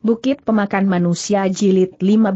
Bukit Pemakan Manusia Jilid 15.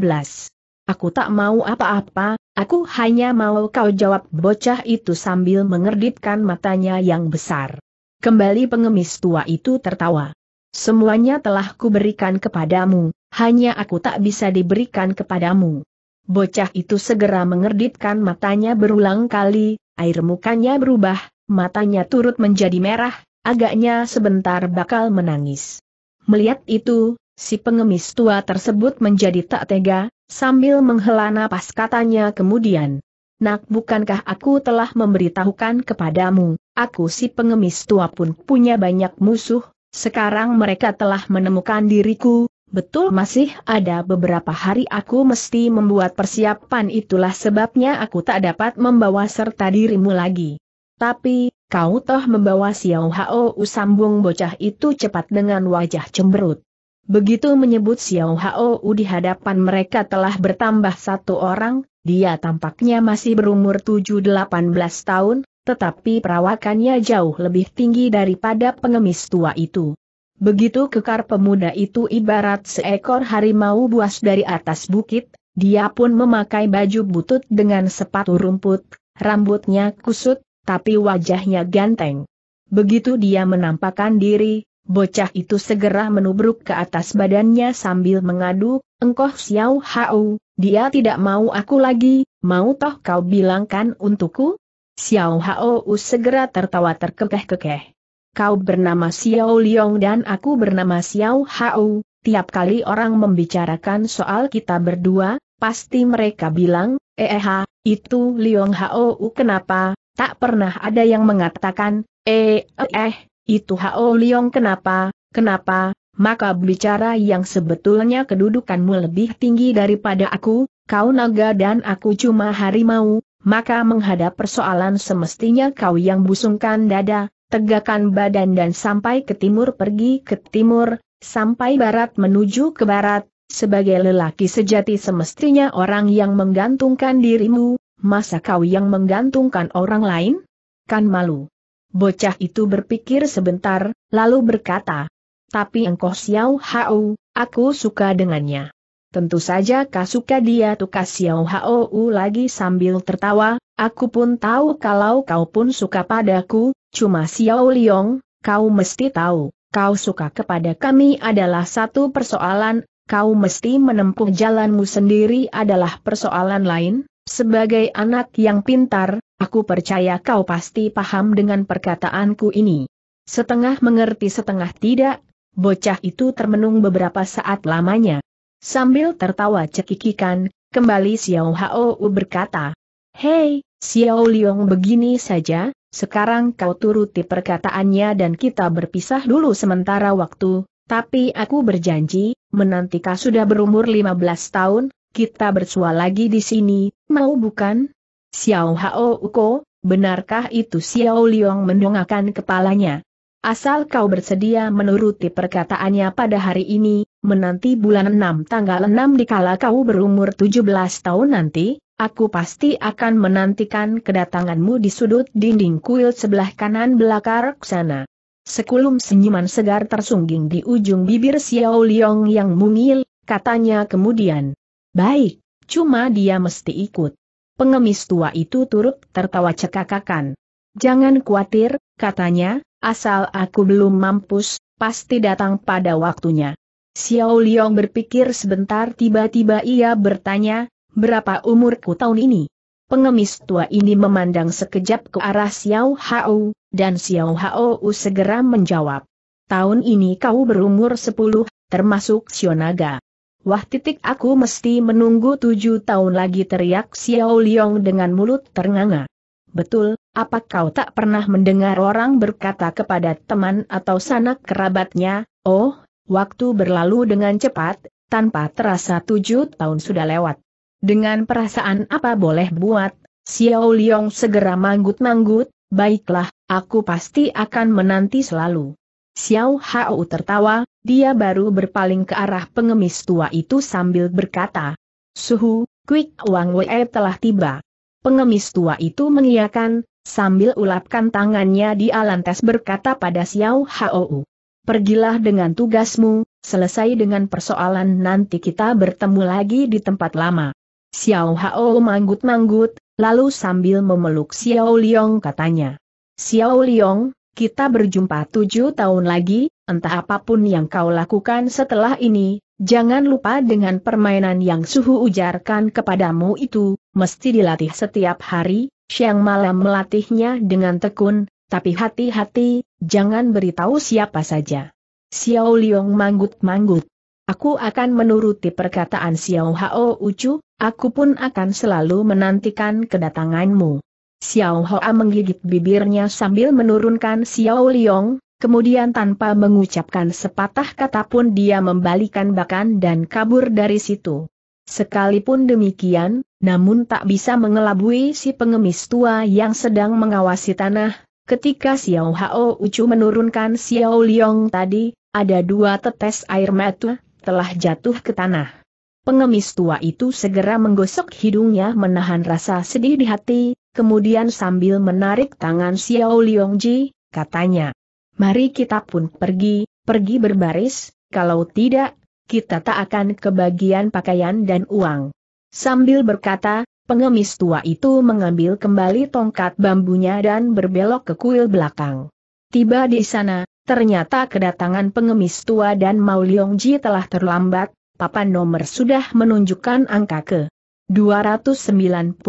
Aku tak mau apa-apa, aku hanya mau kau jawab bocah itu sambil mengerdipkan matanya yang besar. Kembali pengemis tua itu tertawa. Semuanya telah kuberikan kepadamu, hanya aku tak bisa diberikan kepadamu. Bocah itu segera mengerdipkan matanya berulang kali, air mukanya berubah, matanya turut menjadi merah, agaknya sebentar bakal menangis. Melihat itu, Si pengemis tua tersebut menjadi tak tega, sambil menghela napas katanya kemudian. Nak bukankah aku telah memberitahukan kepadamu, aku si pengemis tua pun punya banyak musuh, sekarang mereka telah menemukan diriku, betul masih ada beberapa hari aku mesti membuat persiapan itulah sebabnya aku tak dapat membawa serta dirimu lagi. Tapi, kau toh membawa Xiao Hao sambung bocah itu cepat dengan wajah cemberut. Begitu menyebut Xiao Hao di hadapan mereka telah bertambah satu orang, dia tampaknya masih berumur 7-18 tahun, tetapi perawakannya jauh lebih tinggi daripada pengemis tua itu. Begitu kekar pemuda itu ibarat seekor harimau buas dari atas bukit, dia pun memakai baju butut dengan sepatu rumput, rambutnya kusut, tapi wajahnya ganteng. Begitu dia menampakkan diri, Bocah itu segera menubruk ke atas badannya sambil mengadu, Engkoh Xiao Hao, dia tidak mau aku lagi, mau toh kau bilangkan untukku? Xiao Hao segera tertawa terkekeh-kekeh. Kau bernama Xiao Liong dan aku bernama Xiao Hao, tiap kali orang membicarakan soal kita berdua, pasti mereka bilang, eh itu Liong Hao kenapa, tak pernah ada yang mengatakan, eh, eh itu Hao Liong kenapa, kenapa, maka bicara yang sebetulnya kedudukanmu lebih tinggi daripada aku, kau naga dan aku cuma harimau, maka menghadap persoalan semestinya kau yang busungkan dada, tegakkan badan dan sampai ke timur pergi ke timur, sampai barat menuju ke barat, sebagai lelaki sejati semestinya orang yang menggantungkan dirimu, masa kau yang menggantungkan orang lain? Kan malu. Bocah itu berpikir sebentar, lalu berkata, Tapi engkau Xiao Hao, aku suka dengannya. Tentu saja kau suka dia tukas Xiao Hao lagi sambil tertawa, aku pun tahu kalau kau pun suka padaku, cuma Xiao Liong, kau mesti tahu, kau suka kepada kami adalah satu persoalan, kau mesti menempuh jalanmu sendiri adalah persoalan lain, sebagai anak yang pintar, Aku percaya kau pasti paham dengan perkataanku ini. Setengah mengerti setengah tidak, bocah itu termenung beberapa saat lamanya. Sambil tertawa cekikikan, kembali Xiao Hao berkata, Hei, Xiao Liong begini saja, sekarang kau turuti perkataannya dan kita berpisah dulu sementara waktu, tapi aku berjanji, menanti kau sudah berumur 15 tahun, kita bersua lagi di sini, mau bukan? Xiao Hao Uko, benarkah itu Xiao Liong mendongakkan kepalanya? Asal kau bersedia menuruti perkataannya pada hari ini, menanti bulan 6 tanggal 6 dikala kau berumur 17 tahun nanti, aku pasti akan menantikan kedatanganmu di sudut dinding kuil sebelah kanan belakang sana. Sekulum senyuman segar tersungging di ujung bibir Xiao Liong yang mungil, katanya kemudian. Baik, cuma dia mesti ikut. Pengemis tua itu turut tertawa cekakakan. Jangan khawatir, katanya, asal aku belum mampus, pasti datang pada waktunya. Xiao Liang berpikir sebentar tiba-tiba ia bertanya, berapa umurku tahun ini? Pengemis tua ini memandang sekejap ke arah Xiao Hao, dan Xiao Hao segera menjawab. Tahun ini kau berumur 10, termasuk Sionaga. Wah titik aku mesti menunggu tujuh tahun lagi teriak Xiao Liong dengan mulut ternganga. Betul, apa kau tak pernah mendengar orang berkata kepada teman atau sanak kerabatnya, oh, waktu berlalu dengan cepat, tanpa terasa tujuh tahun sudah lewat. Dengan perasaan apa boleh buat, Xiao Liong segera manggut-manggut, baiklah, aku pasti akan menanti selalu. Xiao Hao tertawa, dia baru berpaling ke arah pengemis tua itu sambil berkata, Suhu, Quick Wang Wei telah tiba. Pengemis tua itu mengiyakan, sambil ulapkan tangannya di lantas berkata pada Xiao Hao. Pergilah dengan tugasmu, selesai dengan persoalan nanti kita bertemu lagi di tempat lama. Xiao Hao manggut-manggut, lalu sambil memeluk Xiao Liong katanya. Xiao Liong, kita berjumpa tujuh tahun lagi, entah apapun yang kau lakukan setelah ini, jangan lupa dengan permainan yang suhu ujarkan kepadamu itu, mesti dilatih setiap hari, siang malam melatihnya dengan tekun, tapi hati-hati, jangan beritahu siapa saja. Xiao Liong manggut-manggut. Aku akan menuruti perkataan Xiao Hao Ucu, aku pun akan selalu menantikan kedatanganmu. Xiao Hoa menggigit bibirnya sambil menurunkan Xiao Liong, kemudian tanpa mengucapkan sepatah kata pun dia membalikan bakan dan kabur dari situ. Sekalipun demikian, namun tak bisa mengelabui si pengemis tua yang sedang mengawasi tanah, ketika Xiao Hao Ucu menurunkan Xiao Liong tadi, ada dua tetes air mata telah jatuh ke tanah. Pengemis tua itu segera menggosok hidungnya menahan rasa sedih di hati, kemudian sambil menarik tangan Xiao Liongji, katanya. Mari kita pun pergi, pergi berbaris, kalau tidak, kita tak akan kebagian pakaian dan uang. Sambil berkata, pengemis tua itu mengambil kembali tongkat bambunya dan berbelok ke kuil belakang. Tiba di sana, ternyata kedatangan pengemis tua dan Mao Mauliongji telah terlambat, papan nomor sudah menunjukkan angka ke 294,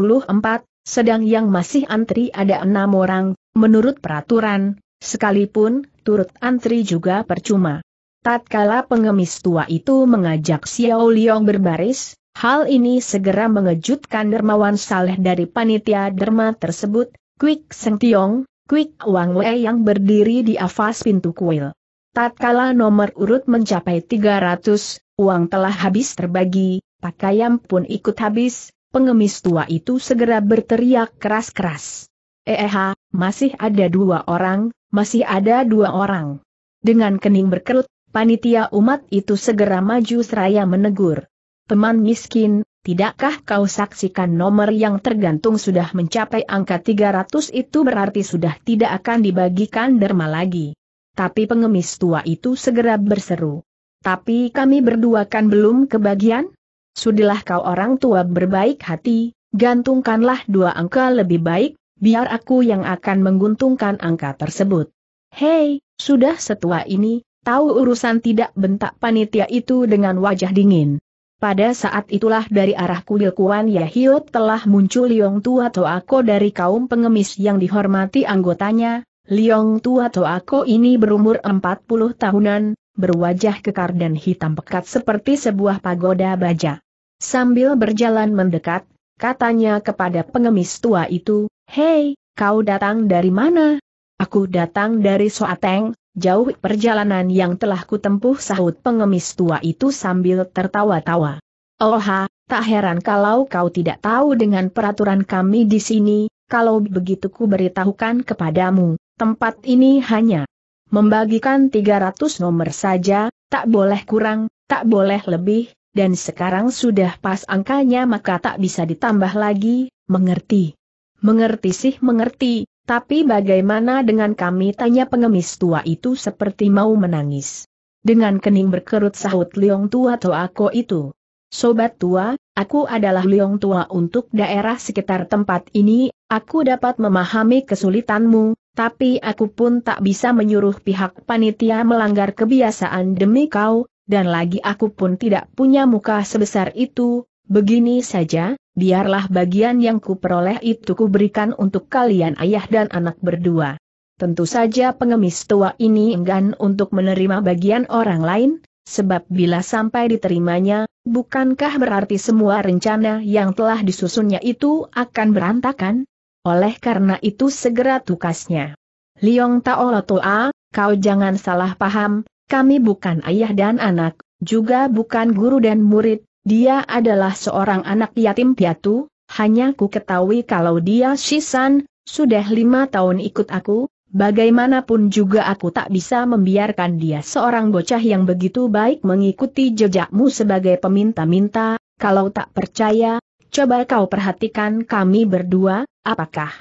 sedang yang masih antri ada enam orang, menurut peraturan, sekalipun turut antri juga percuma. Tatkala pengemis tua itu mengajak Xiao Liong berbaris, hal ini segera mengejutkan dermawan saleh dari panitia derma tersebut, Quick Seng Tiong, Quick Wang Wei yang berdiri di afas pintu kuil. Tatkala nomor urut mencapai 300, Uang telah habis terbagi, pakaian pun ikut habis, pengemis tua itu segera berteriak keras-keras. Eh, eh, masih ada dua orang, masih ada dua orang. Dengan kening berkerut, panitia umat itu segera maju seraya menegur. Teman miskin, tidakkah kau saksikan nomor yang tergantung sudah mencapai angka 300 itu berarti sudah tidak akan dibagikan derma lagi. Tapi pengemis tua itu segera berseru. Tapi kami berdua kan belum kebagian? Sudilah kau orang tua berbaik hati, gantungkanlah dua angka lebih baik, biar aku yang akan menguntungkan angka tersebut. Hei, sudah setua ini, tahu urusan tidak bentak panitia itu dengan wajah dingin. Pada saat itulah dari arah kuil Kuan Yahio telah muncul Liong Tua Toako dari kaum pengemis yang dihormati anggotanya. Liong Tua Toako ini berumur 40 tahunan, berwajah kekar dan hitam pekat seperti sebuah pagoda baja. Sambil berjalan mendekat, katanya kepada pengemis tua itu, Hei, kau datang dari mana? Aku datang dari Soateng, jauh perjalanan yang telah kutempuh sahut pengemis tua itu sambil tertawa-tawa. Oha, tak heran kalau kau tidak tahu dengan peraturan kami di sini, kalau begitu ku beritahukan kepadamu, tempat ini hanya membagikan 300 nomor saja, tak boleh kurang, tak boleh lebih, dan sekarang sudah pas angkanya maka tak bisa ditambah lagi, mengerti. Mengerti sih mengerti, tapi bagaimana dengan kami tanya pengemis tua itu seperti mau menangis. Dengan kening berkerut sahut Liong Tua aku itu. Sobat tua, aku adalah Liong Tua untuk daerah sekitar tempat ini, Aku dapat memahami kesulitanmu, tapi aku pun tak bisa menyuruh pihak panitia melanggar kebiasaan demi kau, dan lagi aku pun tidak punya muka sebesar itu, begini saja, biarlah bagian yang kuperoleh itu kuberikan untuk kalian ayah dan anak berdua. Tentu saja pengemis tua ini enggan untuk menerima bagian orang lain, Sebab bila sampai diterimanya, bukankah berarti semua rencana yang telah disusunnya itu akan berantakan? Oleh karena itu segera tukasnya. Liong Taolotoa, kau jangan salah paham, kami bukan ayah dan anak, juga bukan guru dan murid, dia adalah seorang anak yatim piatu, hanya ku ketahui kalau dia Shisan, sudah lima tahun ikut aku, bagaimanapun juga aku tak bisa membiarkan dia seorang bocah yang begitu baik mengikuti jejakmu sebagai peminta-minta, kalau tak percaya, coba kau perhatikan kami berdua, apakah?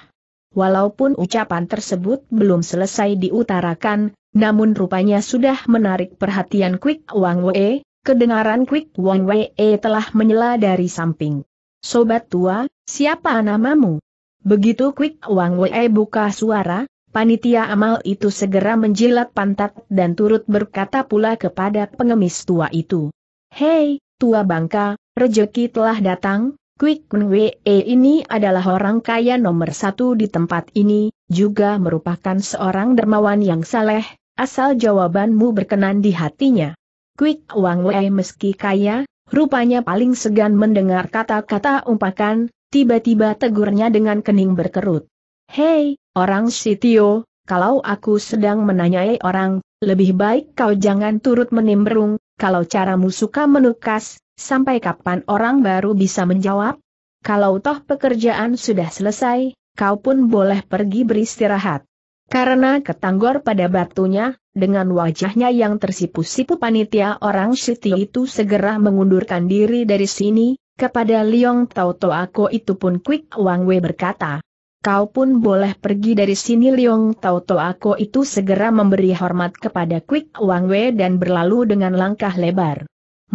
Walaupun ucapan tersebut belum selesai diutarakan, namun rupanya sudah menarik perhatian Quick Wang Wei, kedengaran Quick Wang Wei telah menyela dari samping. Sobat tua, siapa namamu? Begitu Quick Wang Wei buka suara, panitia amal itu segera menjilat pantat dan turut berkata pula kepada pengemis tua itu. Hei, tua bangka, rejeki telah datang, Quick Wee ini adalah orang kaya nomor satu di tempat ini, juga merupakan seorang dermawan yang saleh, asal jawabanmu berkenan di hatinya. Quick Wang Wei meski kaya, rupanya paling segan mendengar kata-kata umpakan, tiba-tiba tegurnya dengan kening berkerut. Hei, orang Sitio, kalau aku sedang menanyai orang, lebih baik kau jangan turut menimbrung, kalau caramu suka menukas, Sampai kapan orang baru bisa menjawab? Kalau toh pekerjaan sudah selesai, kau pun boleh pergi beristirahat. Karena ketanggor pada batunya, dengan wajahnya yang tersipu-sipu panitia orang Siti itu segera mengundurkan diri dari sini, kepada Liong Tau Ako itu pun Quick Wang Wei berkata, Kau pun boleh pergi dari sini Liong Tau Ako itu segera memberi hormat kepada Quick Wang Wei dan berlalu dengan langkah lebar.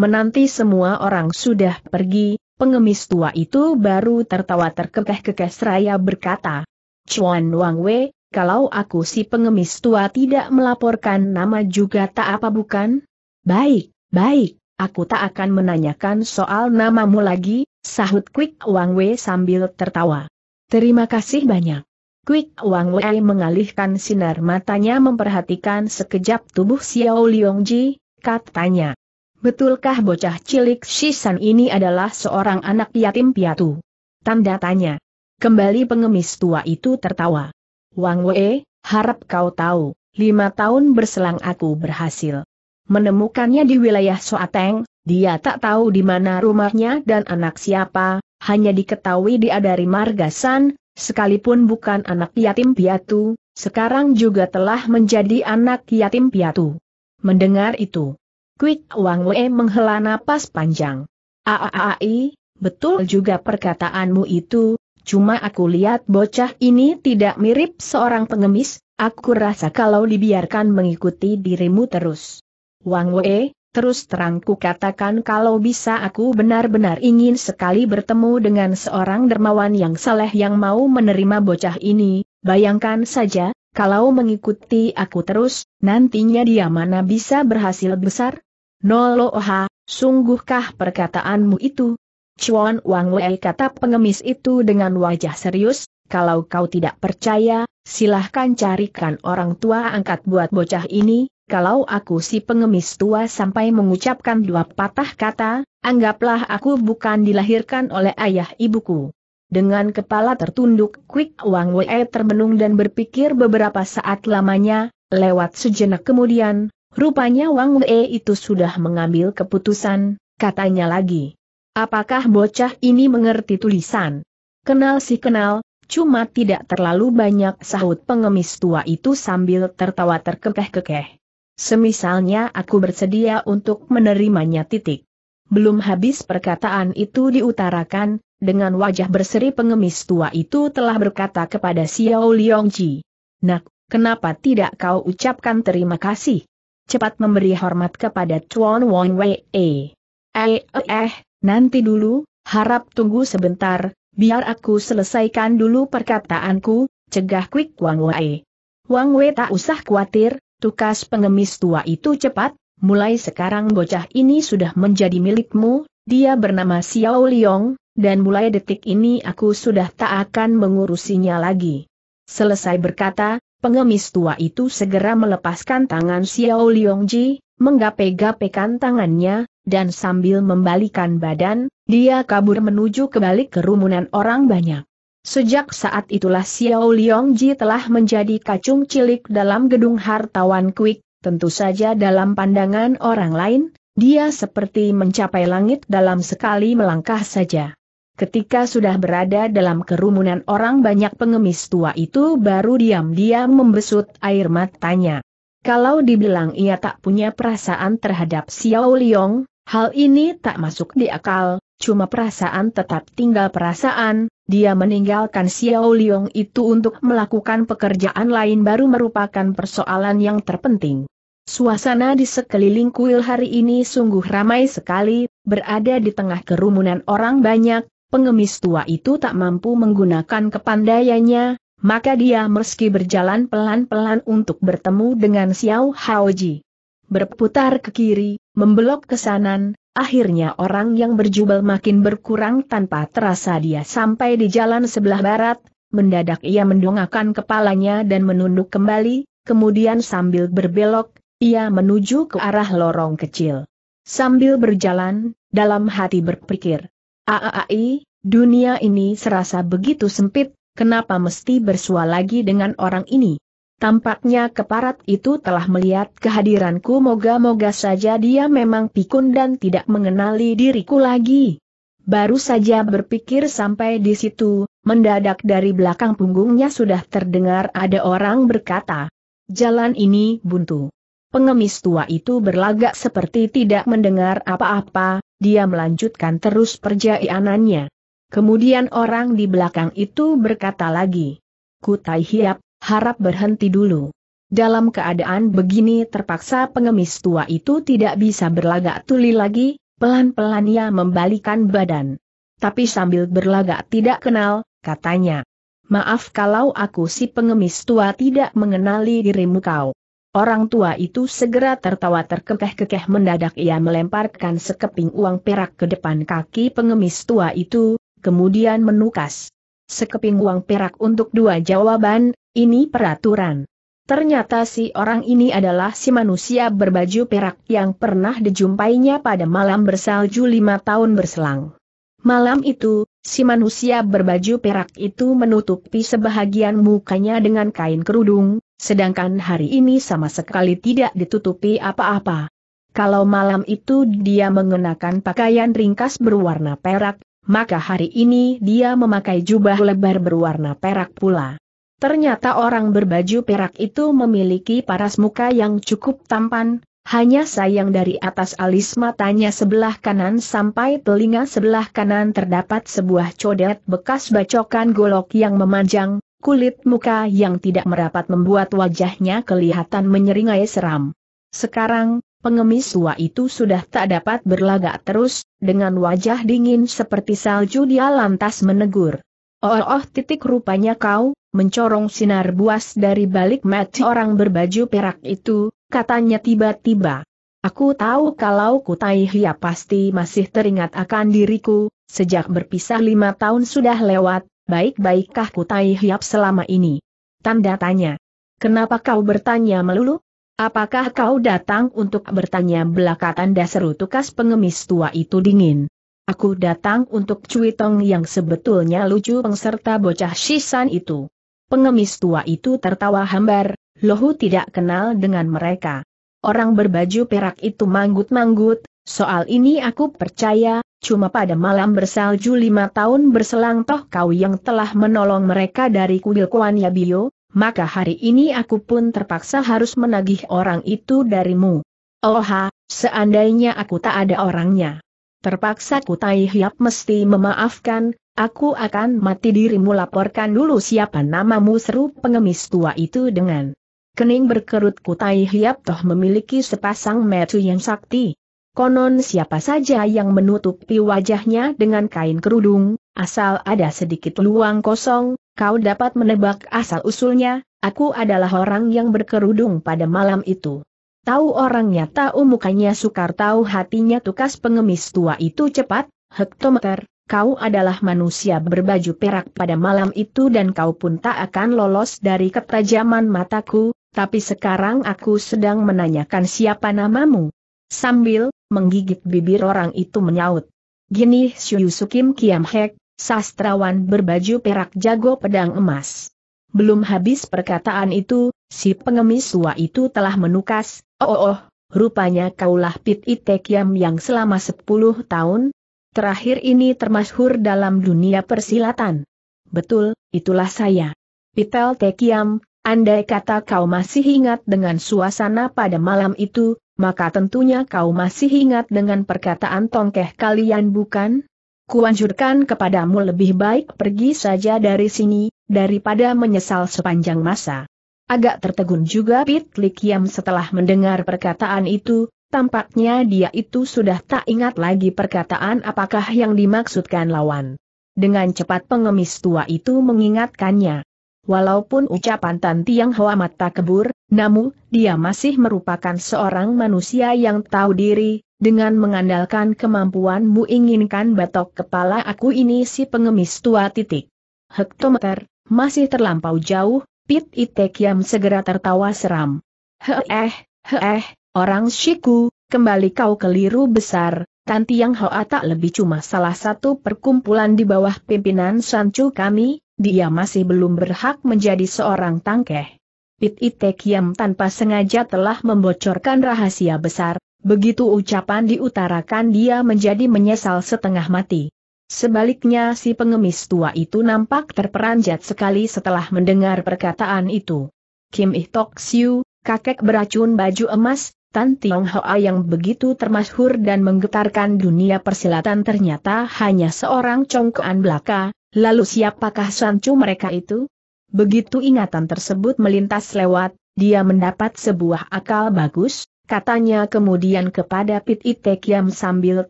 Menanti semua orang sudah pergi, pengemis tua itu baru tertawa terkekeh-kekeh seraya berkata, Chuan Wang Wei, kalau aku si pengemis tua tidak melaporkan nama juga tak apa bukan? Baik, baik, aku tak akan menanyakan soal namamu lagi, sahut Quick Wang Wei sambil tertawa. Terima kasih banyak. Quick Wang Wei mengalihkan sinar matanya memperhatikan sekejap tubuh Xiao Liongji, katanya. Betulkah bocah cilik Shisan ini adalah seorang anak yatim piatu? Tanda tanya. Kembali pengemis tua itu tertawa. Wang Wei, harap kau tahu, lima tahun berselang aku berhasil menemukannya di wilayah Soateng, dia tak tahu di mana rumahnya dan anak siapa, hanya diketahui dia dari Margasan, sekalipun bukan anak yatim piatu, sekarang juga telah menjadi anak yatim piatu. Mendengar itu, Quick Wang Wei menghela napas panjang. Aaai, betul juga perkataanmu itu, cuma aku lihat bocah ini tidak mirip seorang pengemis, aku rasa kalau dibiarkan mengikuti dirimu terus. Wang Wei, terus terangku katakan kalau bisa aku benar-benar ingin sekali bertemu dengan seorang dermawan yang saleh yang mau menerima bocah ini, bayangkan saja, kalau mengikuti aku terus, nantinya dia mana bisa berhasil besar? Noloha, sungguhkah perkataanmu itu? Chuan Wang Wei kata pengemis itu dengan wajah serius, kalau kau tidak percaya, silahkan carikan orang tua angkat buat bocah ini, kalau aku si pengemis tua sampai mengucapkan dua patah kata, anggaplah aku bukan dilahirkan oleh ayah ibuku. Dengan kepala tertunduk, Quick Wang Wei termenung dan berpikir beberapa saat lamanya, lewat sejenak kemudian, Rupanya Wang Wei itu sudah mengambil keputusan, katanya lagi. Apakah bocah ini mengerti tulisan? Kenal sih kenal, cuma tidak terlalu banyak sahut pengemis tua itu sambil tertawa terkekeh-kekeh. Semisalnya aku bersedia untuk menerimanya titik. Belum habis perkataan itu diutarakan, dengan wajah berseri pengemis tua itu telah berkata kepada Xiao Liongji. Nak, kenapa tidak kau ucapkan terima kasih? cepat memberi hormat kepada Chuan Wong Wei. Eh, eh, eh, nanti dulu, harap tunggu sebentar, biar aku selesaikan dulu perkataanku, cegah Quick Wang Wei. Wang Wei tak usah khawatir, tukas pengemis tua itu cepat, mulai sekarang bocah ini sudah menjadi milikmu, dia bernama Xiao Liong, dan mulai detik ini aku sudah tak akan mengurusinya lagi. Selesai berkata, Pengemis tua itu segera melepaskan tangan Xiao Liongji, menggapai-gapaikan tangannya, dan sambil membalikan badan, dia kabur menuju ke balik kerumunan orang banyak. Sejak saat itulah Xiao Liongji telah menjadi kacung cilik dalam gedung hartawan Quick, tentu saja dalam pandangan orang lain, dia seperti mencapai langit dalam sekali melangkah saja. Ketika sudah berada dalam kerumunan orang banyak pengemis tua itu baru diam-diam membesut air matanya. Kalau dibilang ia tak punya perasaan terhadap Xiao Liong, hal ini tak masuk di akal, cuma perasaan tetap tinggal perasaan, dia meninggalkan Xiao Liong itu untuk melakukan pekerjaan lain baru merupakan persoalan yang terpenting. Suasana di sekeliling kuil hari ini sungguh ramai sekali, berada di tengah kerumunan orang banyak, pengemis tua itu tak mampu menggunakan kepandaiannya, maka dia meski berjalan pelan-pelan untuk bertemu dengan Xiao Haoji. Berputar ke kiri, membelok ke kanan, akhirnya orang yang berjubel makin berkurang tanpa terasa dia sampai di jalan sebelah barat, mendadak ia mendongakkan kepalanya dan menunduk kembali, kemudian sambil berbelok, ia menuju ke arah lorong kecil. Sambil berjalan, dalam hati berpikir, AAI, dunia ini serasa begitu sempit, kenapa mesti bersua lagi dengan orang ini? Tampaknya keparat itu telah melihat kehadiranku moga-moga saja dia memang pikun dan tidak mengenali diriku lagi. Baru saja berpikir sampai di situ, mendadak dari belakang punggungnya sudah terdengar ada orang berkata, Jalan ini buntu. Pengemis tua itu berlagak seperti tidak mendengar apa-apa, dia melanjutkan terus perjalanannya. Kemudian orang di belakang itu berkata lagi, Kutai Hiap, harap berhenti dulu. Dalam keadaan begini terpaksa pengemis tua itu tidak bisa berlagak tuli lagi, pelan-pelan ia membalikan badan. Tapi sambil berlagak tidak kenal, katanya. Maaf kalau aku si pengemis tua tidak mengenali dirimu kau. Orang tua itu segera tertawa terkekeh-kekeh mendadak ia melemparkan sekeping uang perak ke depan kaki pengemis tua itu, kemudian menukas. Sekeping uang perak untuk dua jawaban, ini peraturan. Ternyata si orang ini adalah si manusia berbaju perak yang pernah dijumpainya pada malam bersalju lima tahun berselang. Malam itu, si manusia berbaju perak itu menutupi sebahagian mukanya dengan kain kerudung, sedangkan hari ini sama sekali tidak ditutupi apa-apa. Kalau malam itu dia mengenakan pakaian ringkas berwarna perak, maka hari ini dia memakai jubah lebar berwarna perak pula. Ternyata orang berbaju perak itu memiliki paras muka yang cukup tampan, hanya sayang dari atas alis matanya sebelah kanan sampai telinga sebelah kanan terdapat sebuah codet bekas bacokan golok yang memanjang, Kulit muka yang tidak merapat membuat wajahnya kelihatan menyeringai seram. Sekarang, pengemis tua itu sudah tak dapat berlagak terus, dengan wajah dingin seperti salju dia lantas menegur. Oh, oh, titik rupanya kau, mencorong sinar buas dari balik mati orang berbaju perak itu, katanya tiba-tiba. Aku tahu kalau Kutaihia pasti masih teringat akan diriku, sejak berpisah lima tahun sudah lewat, baik-baikkah Kutai Hiap selama ini? Tanda tanya. Kenapa kau bertanya melulu? Apakah kau datang untuk bertanya belaka tanda seru tukas pengemis tua itu dingin? Aku datang untuk cuitong yang sebetulnya lucu pengserta bocah sisan itu. Pengemis tua itu tertawa hambar, lohu tidak kenal dengan mereka. Orang berbaju perak itu manggut-manggut, soal ini aku percaya, Cuma pada malam bersalju lima tahun berselang toh kau yang telah menolong mereka dari kuil Kuan Yabio, maka hari ini aku pun terpaksa harus menagih orang itu darimu. Oha, seandainya aku tak ada orangnya. Terpaksa ku tai hiap mesti memaafkan, aku akan mati dirimu laporkan dulu siapa namamu seru pengemis tua itu dengan. Kening berkerut tai Hiap toh memiliki sepasang metu yang sakti. Konon siapa saja yang menutupi wajahnya dengan kain kerudung, asal ada sedikit luang kosong, kau dapat menebak asal-usulnya, aku adalah orang yang berkerudung pada malam itu. Tahu orangnya tahu mukanya sukar tahu hatinya tukas pengemis tua itu cepat, hektometer, kau adalah manusia berbaju perak pada malam itu dan kau pun tak akan lolos dari ketajaman mataku, tapi sekarang aku sedang menanyakan siapa namamu. Sambil, menggigit bibir orang itu menyaut. Gini Syusukim Kiam Hek, sastrawan berbaju perak jago pedang emas. Belum habis perkataan itu, si pengemis tua itu telah menukas, oh oh, oh rupanya kaulah Pit Itekiam yang selama sepuluh tahun, terakhir ini termasyhur dalam dunia persilatan. Betul, itulah saya. Pitel Tekiam, andai kata kau masih ingat dengan suasana pada malam itu, maka tentunya kau masih ingat dengan perkataan tongkeh kalian bukan? Kuanjurkan kepadamu lebih baik pergi saja dari sini, daripada menyesal sepanjang masa. Agak tertegun juga Pit Likiam setelah mendengar perkataan itu, tampaknya dia itu sudah tak ingat lagi perkataan apakah yang dimaksudkan lawan. Dengan cepat pengemis tua itu mengingatkannya. Walaupun ucapan Tanti yang hawa mata kebur, namun, dia masih merupakan seorang manusia yang tahu diri, dengan mengandalkan kemampuanmu inginkan batok kepala aku ini si pengemis tua titik. Hektometer, masih terlampau jauh, Pit Itekiam segera tertawa seram. Heeh, heeh, orang shiku, kembali kau keliru besar, Tanti yang Hoa tak lebih cuma salah satu perkumpulan di bawah pimpinan Sancu kami, dia masih belum berhak menjadi seorang tangkeh. Pit Itekiam tanpa sengaja telah membocorkan rahasia besar, begitu ucapan diutarakan dia menjadi menyesal setengah mati. Sebaliknya si pengemis tua itu nampak terperanjat sekali setelah mendengar perkataan itu. Kim Ih Tok Siu, kakek beracun baju emas, Tan Tiong Hoa yang begitu termasyhur dan menggetarkan dunia persilatan ternyata hanya seorang congkoan belaka, lalu siapakah sancu mereka itu? Begitu ingatan tersebut melintas lewat, dia mendapat sebuah akal bagus, katanya kemudian kepada Pit Itekiam sambil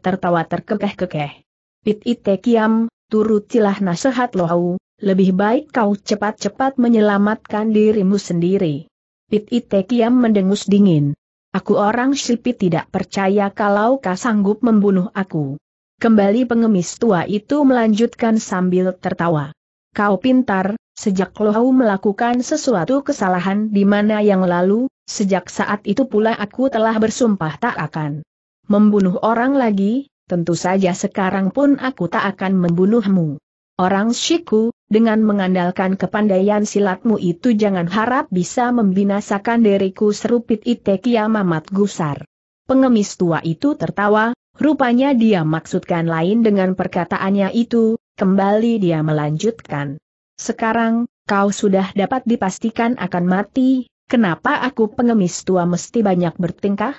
tertawa terkekeh-kekeh. Pit Itekiam, turutilah nasihat Lohau, lebih baik kau cepat-cepat menyelamatkan dirimu sendiri. Pit Itekiam mendengus dingin. Aku orang Shipi tidak percaya kalau kau sanggup membunuh aku. Kembali pengemis tua itu melanjutkan sambil tertawa. Kau pintar, Sejak Lohau melakukan sesuatu kesalahan di mana yang lalu, sejak saat itu pula aku telah bersumpah tak akan membunuh orang lagi, tentu saja sekarang pun aku tak akan membunuhmu. Orang Shiku, dengan mengandalkan kepandaian silatmu itu jangan harap bisa membinasakan diriku serupit Itekia ya Mamat Gusar. Pengemis tua itu tertawa, rupanya dia maksudkan lain dengan perkataannya itu, kembali dia melanjutkan. Sekarang, kau sudah dapat dipastikan akan mati, kenapa aku pengemis tua mesti banyak bertingkah?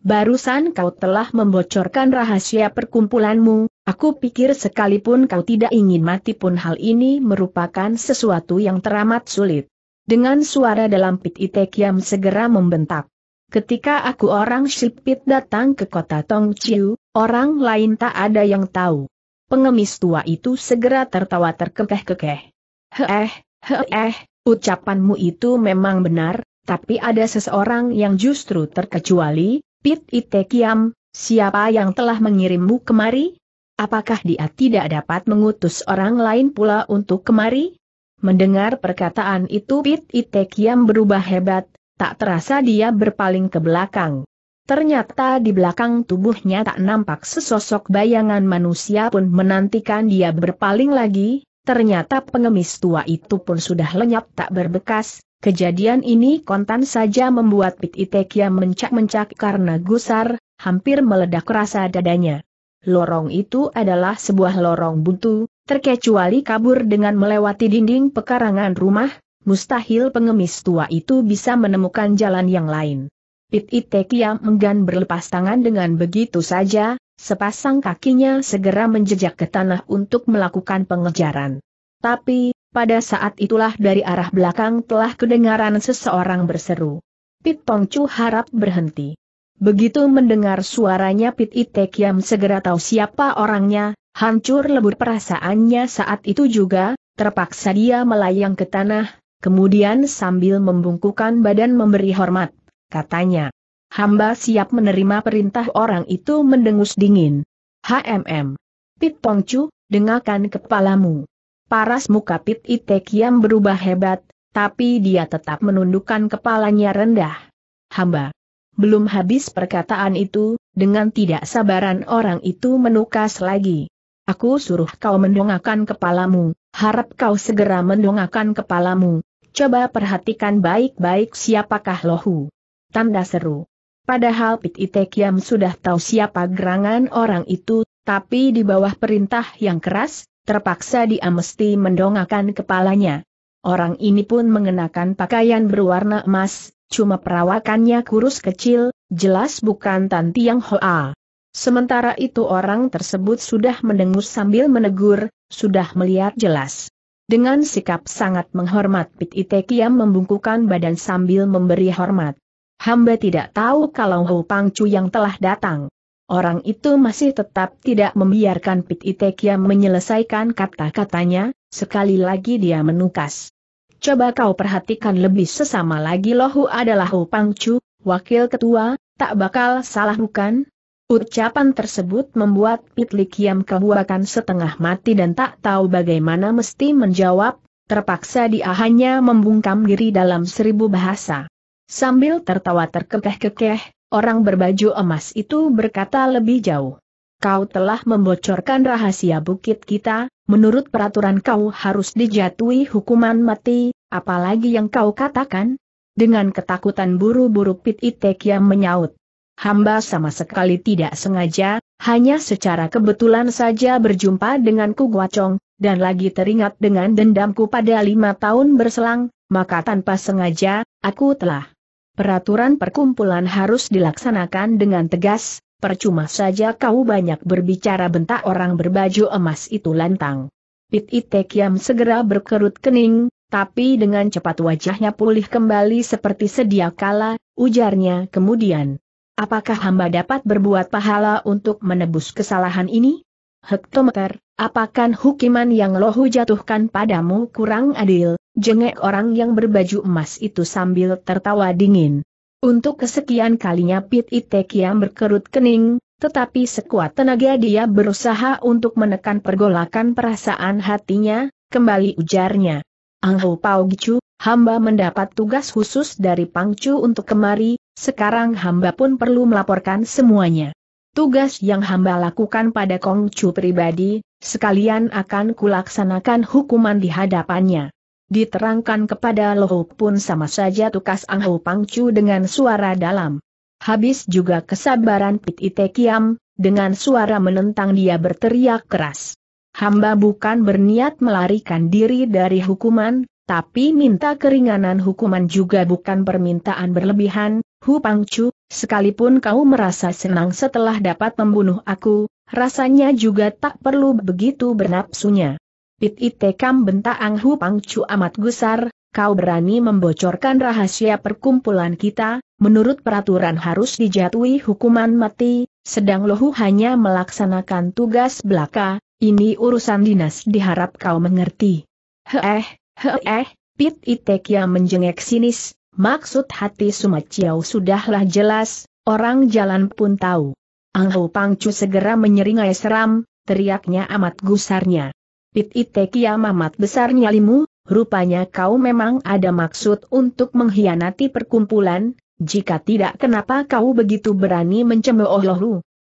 Barusan kau telah membocorkan rahasia perkumpulanmu, aku pikir sekalipun kau tidak ingin mati pun hal ini merupakan sesuatu yang teramat sulit. Dengan suara dalam pit Itekiam segera membentak. Ketika aku orang sipit datang ke kota Tongciu, orang lain tak ada yang tahu. Pengemis tua itu segera tertawa terkekeh-kekeh. Heeh, heeh, ucapanmu itu memang benar, tapi ada seseorang yang justru terkecuali, Pit Itekiam, siapa yang telah mengirimmu kemari? Apakah dia tidak dapat mengutus orang lain pula untuk kemari? Mendengar perkataan itu Pit Itekiam berubah hebat, tak terasa dia berpaling ke belakang. Ternyata di belakang tubuhnya tak nampak sesosok bayangan manusia pun menantikan dia berpaling lagi, ternyata pengemis tua itu pun sudah lenyap tak berbekas, kejadian ini kontan saja membuat Pit Itekia mencak-mencak karena gusar, hampir meledak rasa dadanya. Lorong itu adalah sebuah lorong buntu, terkecuali kabur dengan melewati dinding pekarangan rumah, mustahil pengemis tua itu bisa menemukan jalan yang lain. Pit Itekia menggan berlepas tangan dengan begitu saja, Sepasang kakinya segera menjejak ke tanah untuk melakukan pengejaran. Tapi, pada saat itulah dari arah belakang telah kedengaran seseorang berseru. Pit Pongcu harap berhenti. Begitu mendengar suaranya Pit Itekiam segera tahu siapa orangnya, hancur lebur perasaannya saat itu juga, terpaksa dia melayang ke tanah, kemudian sambil membungkukan badan memberi hormat, katanya. Hamba siap menerima perintah orang itu mendengus dingin. HMM. Pit Pongcu, dengarkan kepalamu. Paras muka Pit Itek yang berubah hebat, tapi dia tetap menundukkan kepalanya rendah. Hamba. Belum habis perkataan itu, dengan tidak sabaran orang itu menukas lagi. Aku suruh kau mendongakkan kepalamu, harap kau segera mendongakkan kepalamu. Coba perhatikan baik-baik siapakah lohu. Tanda seru. Padahal Pit Itekiam sudah tahu siapa gerangan orang itu, tapi di bawah perintah yang keras, terpaksa dia mesti mendongakkan kepalanya. Orang ini pun mengenakan pakaian berwarna emas, cuma perawakannya kurus kecil, jelas bukan Tan Tiang Hoa. Sementara itu orang tersebut sudah mendengus sambil menegur, sudah melihat jelas. Dengan sikap sangat menghormat Pit Itekiam membungkukan badan sambil memberi hormat. Hamba tidak tahu kalau Ho Pangcu yang telah datang. Orang itu masih tetap tidak membiarkan Pit Itekia menyelesaikan kata-katanya, sekali lagi dia menukas. Coba kau perhatikan lebih sesama lagi Lohu adalah Ho Pangcu, wakil ketua, tak bakal salah bukan? Ucapan tersebut membuat Pit Likiam kebuakan setengah mati dan tak tahu bagaimana mesti menjawab, terpaksa dia hanya membungkam diri dalam seribu bahasa. Sambil tertawa terkekeh-kekeh, orang berbaju emas itu berkata lebih jauh. Kau telah membocorkan rahasia bukit kita, menurut peraturan kau harus dijatuhi hukuman mati, apalagi yang kau katakan? Dengan ketakutan buru-buru Pit yang menyaut. Hamba sama sekali tidak sengaja, hanya secara kebetulan saja berjumpa dengan Guacong, dan lagi teringat dengan dendamku pada lima tahun berselang, maka tanpa sengaja, aku telah Peraturan perkumpulan harus dilaksanakan dengan tegas, percuma saja kau banyak berbicara bentak orang berbaju emas itu lantang. Pit Itek segera berkerut kening, tapi dengan cepat wajahnya pulih kembali seperti sedia kala, ujarnya kemudian. Apakah hamba dapat berbuat pahala untuk menebus kesalahan ini? Hektometer, Apakah hukuman yang lohu jatuhkan padamu kurang adil, jengek orang yang berbaju emas itu sambil tertawa dingin. Untuk kesekian kalinya Pit Itekia berkerut kening, tetapi sekuat tenaga dia berusaha untuk menekan pergolakan perasaan hatinya, kembali ujarnya. Anghu Pao Gicu, hamba mendapat tugas khusus dari Pang Pangcu untuk kemari, sekarang hamba pun perlu melaporkan semuanya. Tugas yang hamba lakukan pada Kong Kongcu pribadi, Sekalian akan kulaksanakan hukuman di hadapannya. Diterangkan kepada Loho pun sama saja tukas Pang Pangcu dengan suara dalam. Habis juga kesabaran Pit Itekiam dengan suara menentang dia berteriak keras. Hamba bukan berniat melarikan diri dari hukuman, tapi minta keringanan hukuman juga bukan permintaan berlebihan, Hu Pangcu, sekalipun kau merasa senang setelah dapat membunuh aku, Rasanya juga tak perlu begitu bernapsunya. Pit itekam bentak Ang Hu Pang amat gusar, kau berani membocorkan rahasia perkumpulan kita, menurut peraturan harus dijatuhi hukuman mati, sedang Lohu hanya melaksanakan tugas belaka, ini urusan dinas diharap kau mengerti. Heeh, heeh, Pit Itekia menjengek sinis, maksud hati Sumaciau sudahlah jelas, orang jalan pun tahu. Ang Pang Pangcu segera menyeringai seram, teriaknya amat gusarnya. Pit ite kiam amat besar nyalimu, rupanya kau memang ada maksud untuk mengkhianati perkumpulan, jika tidak kenapa kau begitu berani mencemooh Lohu.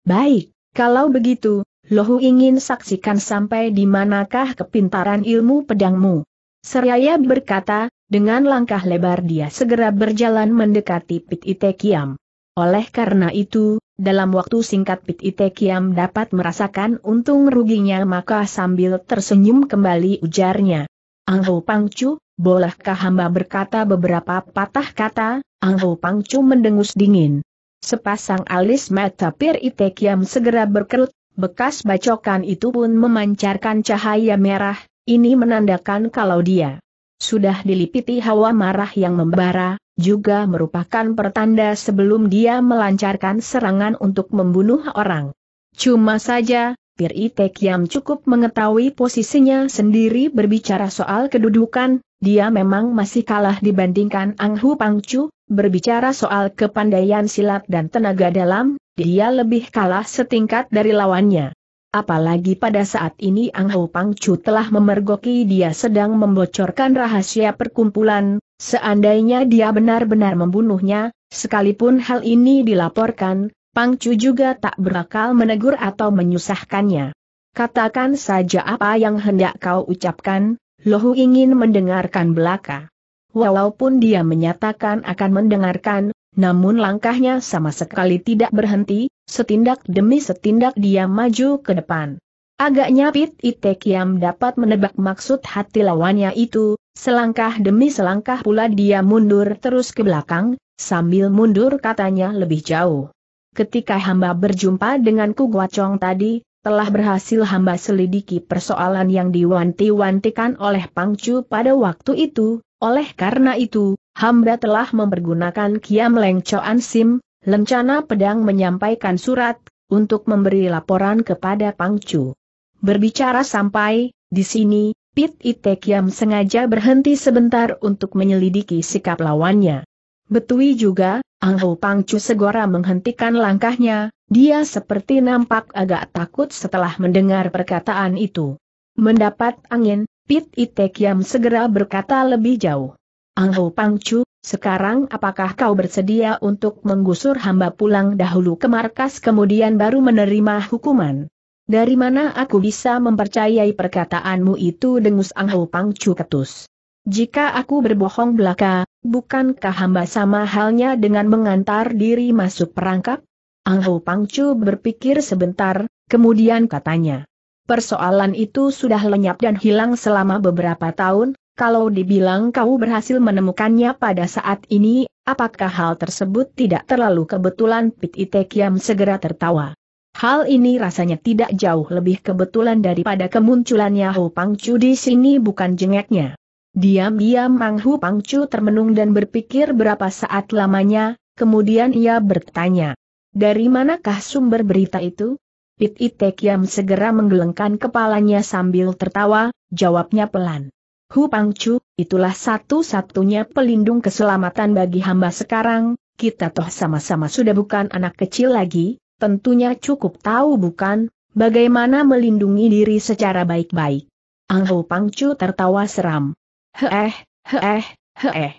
Baik, kalau begitu, Lohu ingin saksikan sampai di manakah kepintaran ilmu pedangmu. Seraya berkata, dengan langkah lebar dia segera berjalan mendekati Pit Ite Kiam. Oleh karena itu, dalam waktu singkat Pit Ite Kiam dapat merasakan untung ruginya maka sambil tersenyum kembali ujarnya. Ang Pang Pangcu, bolehkah hamba berkata beberapa patah kata? Ang Pang Pangcu mendengus dingin. Sepasang alis mata Pir Ite Kiam segera berkerut, bekas bacokan itu pun memancarkan cahaya merah, ini menandakan kalau dia sudah dilipiti hawa marah yang membara, juga merupakan pertanda sebelum dia melancarkan serangan untuk membunuh orang. Cuma saja, Pir Itek Yam cukup mengetahui posisinya sendiri berbicara soal kedudukan, dia memang masih kalah dibandingkan Ang Hu Pang Chu. berbicara soal kepandaian silat dan tenaga dalam, dia lebih kalah setingkat dari lawannya. Apalagi pada saat ini Ang Hu Pang Chu telah memergoki dia sedang membocorkan rahasia perkumpulan, Seandainya dia benar-benar membunuhnya, sekalipun hal ini dilaporkan, Pang Chu juga tak berakal menegur atau menyusahkannya. Katakan saja apa yang hendak kau ucapkan, Lohu ingin mendengarkan belaka. Walaupun dia menyatakan akan mendengarkan, namun langkahnya sama sekali tidak berhenti, setindak demi setindak dia maju ke depan. Agaknya Pit Itekiam dapat menebak maksud hati lawannya itu, selangkah demi selangkah pula dia mundur terus ke belakang, sambil mundur katanya lebih jauh. Ketika hamba berjumpa dengan Kugwacong tadi, telah berhasil hamba selidiki persoalan yang diwanti-wantikan oleh Pangcu pada waktu itu, oleh karena itu, hamba telah mempergunakan Kiam Leng Choan Sim, lencana pedang menyampaikan surat, untuk memberi laporan kepada Pangcu. Berbicara sampai, di sini, Pit Itekiam sengaja berhenti sebentar untuk menyelidiki sikap lawannya. Betui juga, Ang Anghu Pangcu segera menghentikan langkahnya, dia seperti nampak agak takut setelah mendengar perkataan itu. Mendapat angin, Pit Itekiam segera berkata lebih jauh. Ang Anghu Pangcu, sekarang apakah kau bersedia untuk menggusur hamba pulang dahulu ke markas kemudian baru menerima hukuman? Dari mana aku bisa mempercayai perkataanmu itu dengus Ang Pang Chu ketus? Jika aku berbohong belaka, bukankah hamba sama halnya dengan mengantar diri masuk perangkap? Ang Pang Chu berpikir sebentar, kemudian katanya. Persoalan itu sudah lenyap dan hilang selama beberapa tahun, kalau dibilang kau berhasil menemukannya pada saat ini, apakah hal tersebut tidak terlalu kebetulan Pit Itekiam segera tertawa. Hal ini rasanya tidak jauh lebih kebetulan daripada kemunculannya Hu Pangcu di sini bukan jengeknya. Diam-diam Mang Hu Pangcu termenung dan berpikir berapa saat lamanya, kemudian ia bertanya. Dari manakah sumber berita itu? Pit Itek Yam segera menggelengkan kepalanya sambil tertawa, jawabnya pelan. Hu Pangcu, itulah satu-satunya pelindung keselamatan bagi hamba sekarang, kita toh sama-sama sudah bukan anak kecil lagi, tentunya cukup tahu bukan, bagaimana melindungi diri secara baik-baik. Ang Ho Pangcu tertawa seram. Heeh, heeh, heeh.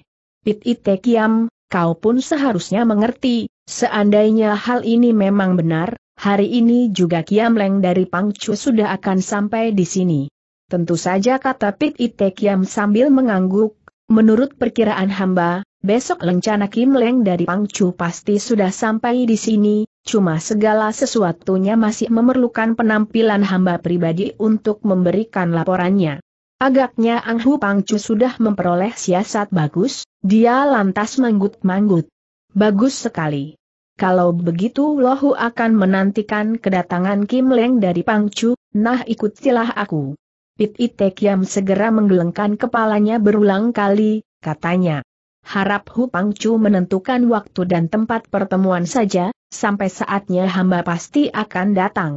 Pit Ite Kiam, kau pun seharusnya mengerti, seandainya hal ini memang benar, hari ini juga Kiam Leng dari Pangcu sudah akan sampai di sini. Tentu saja kata Pit Ite Kiam sambil mengangguk, menurut perkiraan hamba, besok lencana Kim Leng dari Pangcu pasti sudah sampai di sini, Cuma segala sesuatunya masih memerlukan penampilan hamba pribadi untuk memberikan laporannya. Agaknya Ang Hu Pangcu sudah memperoleh siasat bagus, dia lantas manggut-manggut. Bagus sekali. Kalau begitu Lohu akan menantikan kedatangan Kim Leng dari Pangcu, nah ikutilah aku. Pit Ite segera menggelengkan kepalanya berulang kali, katanya. Harap Hu Pangcu menentukan waktu dan tempat pertemuan saja, sampai saatnya hamba pasti akan datang.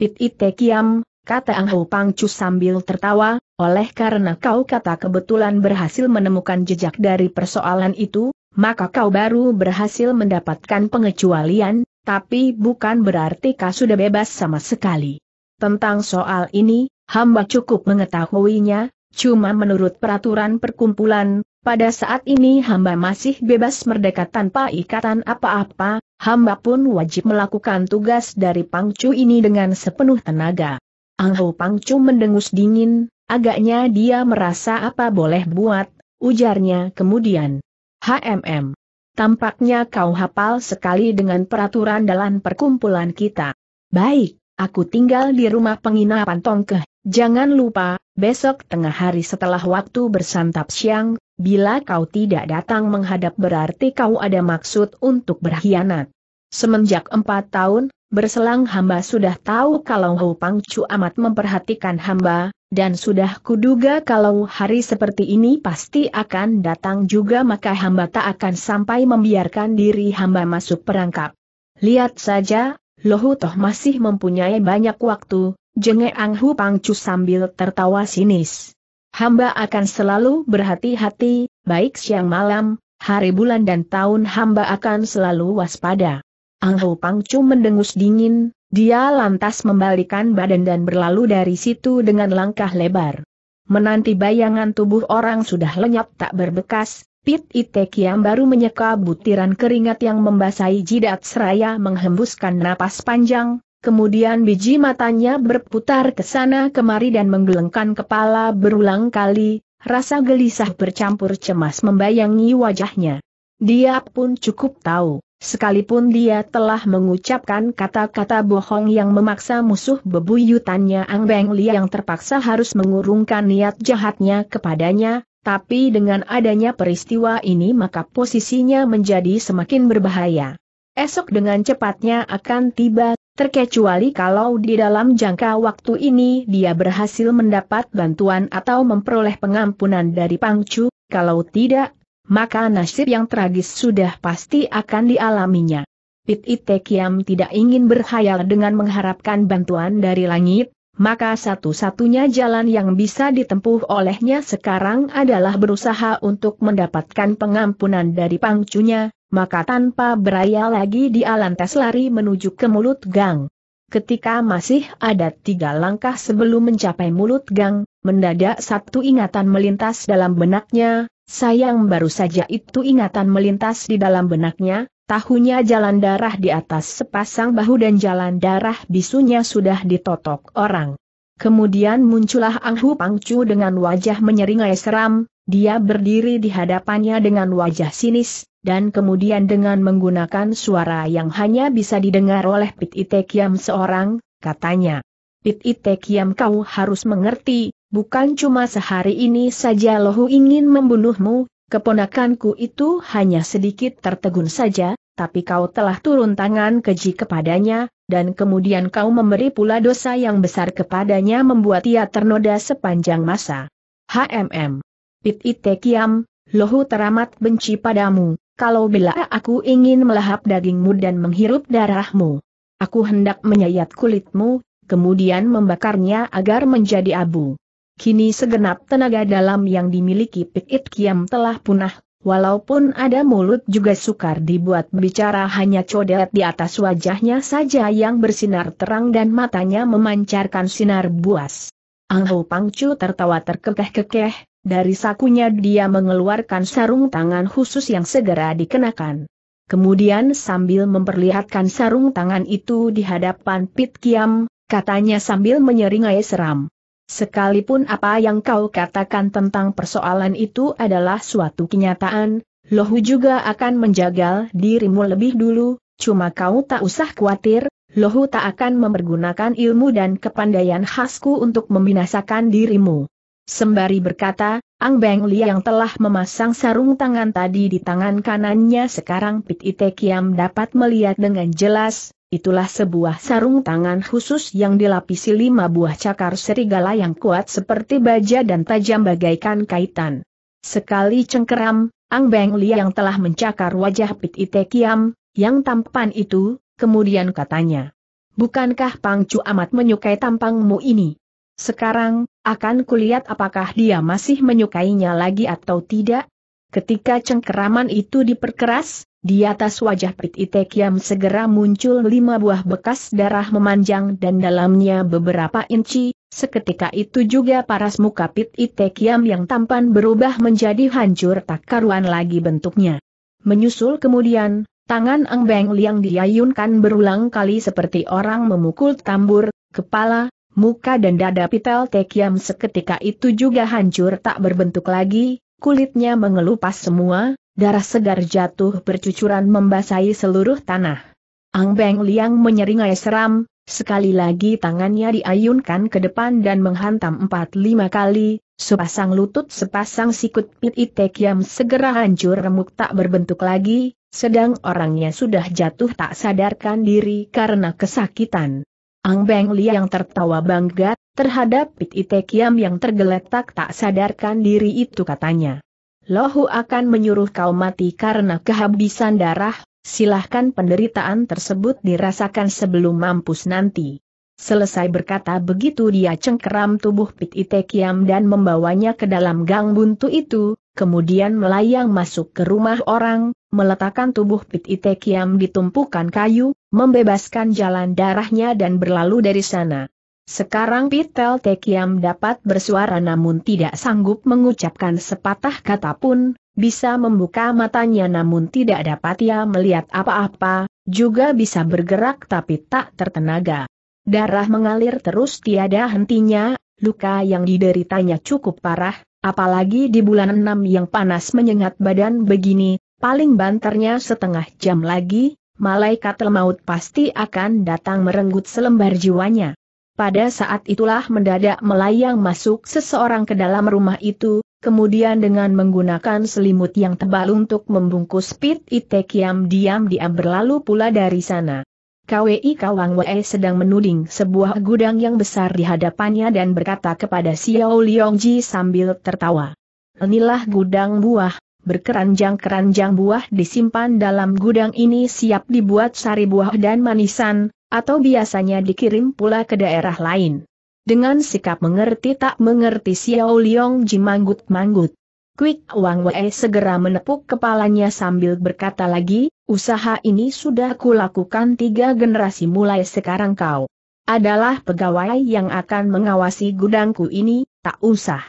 It ite kiam, kata Ang Ho Pangcu sambil tertawa, oleh karena kau kata kebetulan berhasil menemukan jejak dari persoalan itu, maka kau baru berhasil mendapatkan pengecualian, tapi bukan berarti kau sudah bebas sama sekali. Tentang soal ini, hamba cukup mengetahuinya, cuma menurut peraturan perkumpulan, pada saat ini hamba masih bebas merdeka tanpa ikatan apa-apa, hamba pun wajib melakukan tugas dari Pangcu ini dengan sepenuh tenaga. Anghu Pangcu mendengus dingin, agaknya dia merasa apa boleh buat, ujarnya kemudian. HMM. Tampaknya kau hafal sekali dengan peraturan dalam perkumpulan kita. Baik, aku tinggal di rumah penginapan Tongkeh. Jangan lupa, besok tengah hari setelah waktu bersantap siang, Bila kau tidak datang menghadap berarti kau ada maksud untuk berkhianat. Semenjak empat tahun, berselang hamba sudah tahu kalau Hou Pangcu amat memperhatikan hamba, dan sudah kuduga kalau hari seperti ini pasti akan datang juga maka hamba tak akan sampai membiarkan diri hamba masuk perangkap. Lihat saja, Lohu Toh masih mempunyai banyak waktu, Jenge Ang Hu Pangcu sambil tertawa sinis hamba akan selalu berhati-hati, baik siang malam, hari bulan dan tahun hamba akan selalu waspada. Anghu Pangcu mendengus dingin, dia lantas membalikan badan dan berlalu dari situ dengan langkah lebar. Menanti bayangan tubuh orang sudah lenyap tak berbekas, Pit Itekiam baru menyeka butiran keringat yang membasahi jidat seraya menghembuskan napas panjang, kemudian biji matanya berputar ke sana kemari dan menggelengkan kepala berulang kali, rasa gelisah bercampur cemas membayangi wajahnya. Dia pun cukup tahu, sekalipun dia telah mengucapkan kata-kata bohong yang memaksa musuh bebuyutannya Ang Beng Li yang terpaksa harus mengurungkan niat jahatnya kepadanya, tapi dengan adanya peristiwa ini maka posisinya menjadi semakin berbahaya. Esok dengan cepatnya akan tiba terkecuali kalau di dalam jangka waktu ini dia berhasil mendapat bantuan atau memperoleh pengampunan dari Pangcu, kalau tidak, maka nasib yang tragis sudah pasti akan dialaminya. Pit Ite tidak ingin berhayal dengan mengharapkan bantuan dari langit, maka satu-satunya jalan yang bisa ditempuh olehnya sekarang adalah berusaha untuk mendapatkan pengampunan dari pangcunya, maka tanpa beraya lagi dia lantas lari menuju ke mulut gang. Ketika masih ada tiga langkah sebelum mencapai mulut gang, mendadak satu ingatan melintas dalam benaknya, sayang baru saja itu ingatan melintas di dalam benaknya, tahunya jalan darah di atas sepasang bahu dan jalan darah bisunya sudah ditotok orang. Kemudian muncullah Ang Pang Pangcu dengan wajah menyeringai seram, dia berdiri di hadapannya dengan wajah sinis, dan kemudian dengan menggunakan suara yang hanya bisa didengar oleh Pit Itekiam seorang, katanya. Pit Itekiam kau harus mengerti, bukan cuma sehari ini saja lohu ingin membunuhmu, keponakanku itu hanya sedikit tertegun saja, tapi kau telah turun tangan keji kepadanya, dan kemudian kau memberi pula dosa yang besar kepadanya membuat ia ternoda sepanjang masa. HMM. Pit Itekiam, Lohu teramat benci padamu, kalau bila aku ingin melahap dagingmu dan menghirup darahmu. Aku hendak menyayat kulitmu, kemudian membakarnya agar menjadi abu. Kini segenap tenaga dalam yang dimiliki Pikit Kiam telah punah, walaupun ada mulut juga sukar dibuat bicara hanya codet di atas wajahnya saja yang bersinar terang dan matanya memancarkan sinar buas. Ang Hou Pangcu tertawa terkekeh-kekeh, dari sakunya dia mengeluarkan sarung tangan khusus yang segera dikenakan. Kemudian sambil memperlihatkan sarung tangan itu di hadapan Pit Kiam, katanya sambil menyeringai seram. Sekalipun apa yang kau katakan tentang persoalan itu adalah suatu kenyataan, Lohu juga akan menjagal dirimu lebih dulu, cuma kau tak usah khawatir, Lohu tak akan mempergunakan ilmu dan kepandaian khasku untuk membinasakan dirimu. Sembari berkata, Ang Beng Li yang telah memasang sarung tangan tadi di tangan kanannya sekarang Pit Ite Kiam dapat melihat dengan jelas, itulah sebuah sarung tangan khusus yang dilapisi lima buah cakar serigala yang kuat seperti baja dan tajam bagaikan kaitan. Sekali cengkeram, Ang Beng Li yang telah mencakar wajah Pit Ite Kiam, yang tampan itu, kemudian katanya. Bukankah Pang Chu amat menyukai tampangmu ini? Sekarang, akan kulihat apakah dia masih menyukainya lagi atau tidak. Ketika cengkeraman itu diperkeras, di atas wajah Pit Itekiam segera muncul lima buah bekas darah memanjang dan dalamnya beberapa inci, seketika itu juga paras muka Pit Itekiam yang tampan berubah menjadi hancur tak karuan lagi bentuknya. Menyusul kemudian, tangan Eng Beng Liang diayunkan berulang kali seperti orang memukul tambur, kepala, Muka dan dada Pitel Tekiam seketika itu juga hancur tak berbentuk lagi, kulitnya mengelupas semua, darah segar jatuh bercucuran membasahi seluruh tanah. Ang Beng Liang menyeringai seram, sekali lagi tangannya diayunkan ke depan dan menghantam empat lima kali, sepasang lutut sepasang sikut Pit Tekiam segera hancur remuk tak berbentuk lagi, sedang orangnya sudah jatuh tak sadarkan diri karena kesakitan. Ang Beng Li yang tertawa bangga, terhadap Pit Itekiam yang tergeletak tak sadarkan diri itu katanya. Lohu akan menyuruh kau mati karena kehabisan darah, silahkan penderitaan tersebut dirasakan sebelum mampus nanti. Selesai berkata begitu dia cengkeram tubuh Pit Itekiam dan membawanya ke dalam gang buntu itu, kemudian melayang masuk ke rumah orang, meletakkan tubuh Pit Itekiam di tumpukan kayu, membebaskan jalan darahnya dan berlalu dari sana. Sekarang Pitel Tekiam dapat bersuara namun tidak sanggup mengucapkan sepatah kata pun, bisa membuka matanya namun tidak dapat ia melihat apa-apa, juga bisa bergerak tapi tak tertenaga. Darah mengalir terus tiada hentinya, luka yang dideritanya cukup parah, apalagi di bulan enam yang panas menyengat badan begini, paling banternya setengah jam lagi, malaikat maut pasti akan datang merenggut selembar jiwanya. Pada saat itulah mendadak melayang masuk seseorang ke dalam rumah itu, kemudian dengan menggunakan selimut yang tebal untuk membungkus Pit Itek diam-diam berlalu pula dari sana. KWI Kawang Wei sedang menuding sebuah gudang yang besar di hadapannya dan berkata kepada Xiao Liongji sambil tertawa. Inilah gudang buah, Berkeranjang-keranjang buah disimpan dalam gudang ini siap dibuat sari buah dan manisan, atau biasanya dikirim pula ke daerah lain. Dengan sikap mengerti tak mengerti Xiao Liong Ji manggut-manggut. Quick Wang Wei segera menepuk kepalanya sambil berkata lagi, usaha ini sudah kulakukan tiga generasi mulai sekarang kau adalah pegawai yang akan mengawasi gudangku ini, tak usah.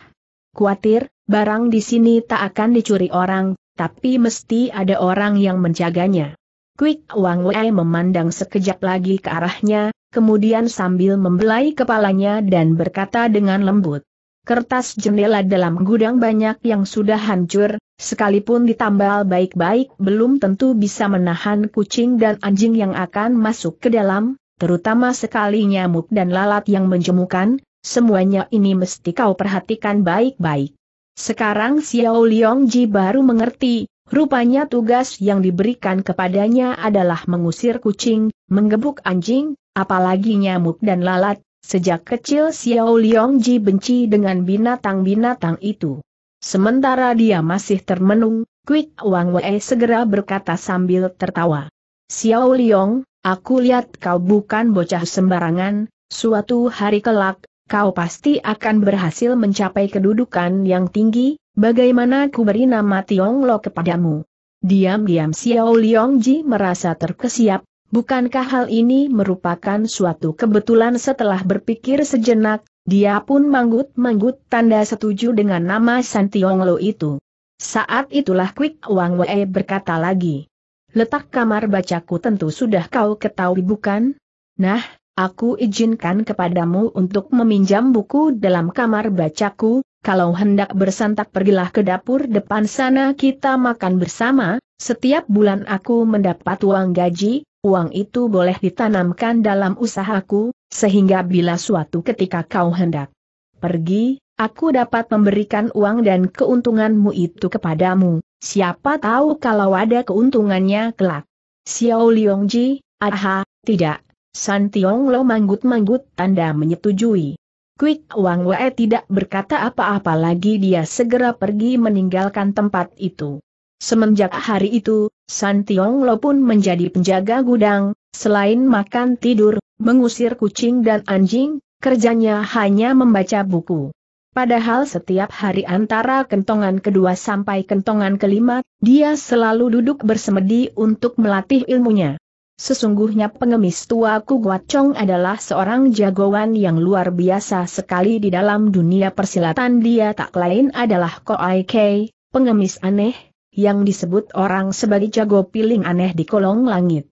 Kuatir, Barang di sini tak akan dicuri orang, tapi mesti ada orang yang menjaganya. Quick Wang Wei memandang sekejap lagi ke arahnya, kemudian sambil membelai kepalanya dan berkata dengan lembut. Kertas jendela dalam gudang banyak yang sudah hancur, sekalipun ditambal baik-baik belum tentu bisa menahan kucing dan anjing yang akan masuk ke dalam, terutama sekali nyamuk dan lalat yang menjemukan, semuanya ini mesti kau perhatikan baik-baik. Sekarang Xiao Ji baru mengerti, rupanya tugas yang diberikan kepadanya adalah mengusir kucing, menggebuk anjing, apalagi nyamuk dan lalat. Sejak kecil Xiao Ji benci dengan binatang-binatang itu. Sementara dia masih termenung, Quick Wang Wei segera berkata sambil tertawa. Xiao Liang, aku lihat kau bukan bocah sembarangan, suatu hari kelak, kau pasti akan berhasil mencapai kedudukan yang tinggi, bagaimana ku beri nama Lo kepadamu. Diam-diam Xiao Liongji merasa terkesiap, bukankah hal ini merupakan suatu kebetulan setelah berpikir sejenak, dia pun manggut-manggut tanda setuju dengan nama San Lo itu. Saat itulah Quick Wang Wei berkata lagi. Letak kamar bacaku tentu sudah kau ketahui bukan? Nah, aku izinkan kepadamu untuk meminjam buku dalam kamar bacaku, kalau hendak bersantak pergilah ke dapur depan sana kita makan bersama, setiap bulan aku mendapat uang gaji, uang itu boleh ditanamkan dalam usahaku, sehingga bila suatu ketika kau hendak pergi, aku dapat memberikan uang dan keuntunganmu itu kepadamu, siapa tahu kalau ada keuntungannya kelak. Xiao Liongji, aha, tidak, San Tiong Lo manggut-manggut tanda menyetujui. Quick Wang Wei tidak berkata apa-apa lagi dia segera pergi meninggalkan tempat itu. Semenjak hari itu, San Tiong Lo pun menjadi penjaga gudang, selain makan tidur, mengusir kucing dan anjing, kerjanya hanya membaca buku. Padahal setiap hari antara kentongan kedua sampai kentongan kelima, dia selalu duduk bersemedi untuk melatih ilmunya. Sesungguhnya pengemis tua ku Guat Chong adalah seorang jagoan yang luar biasa sekali di dalam dunia persilatan dia tak lain adalah Koai Kei, pengemis aneh, yang disebut orang sebagai jago piling aneh di kolong langit.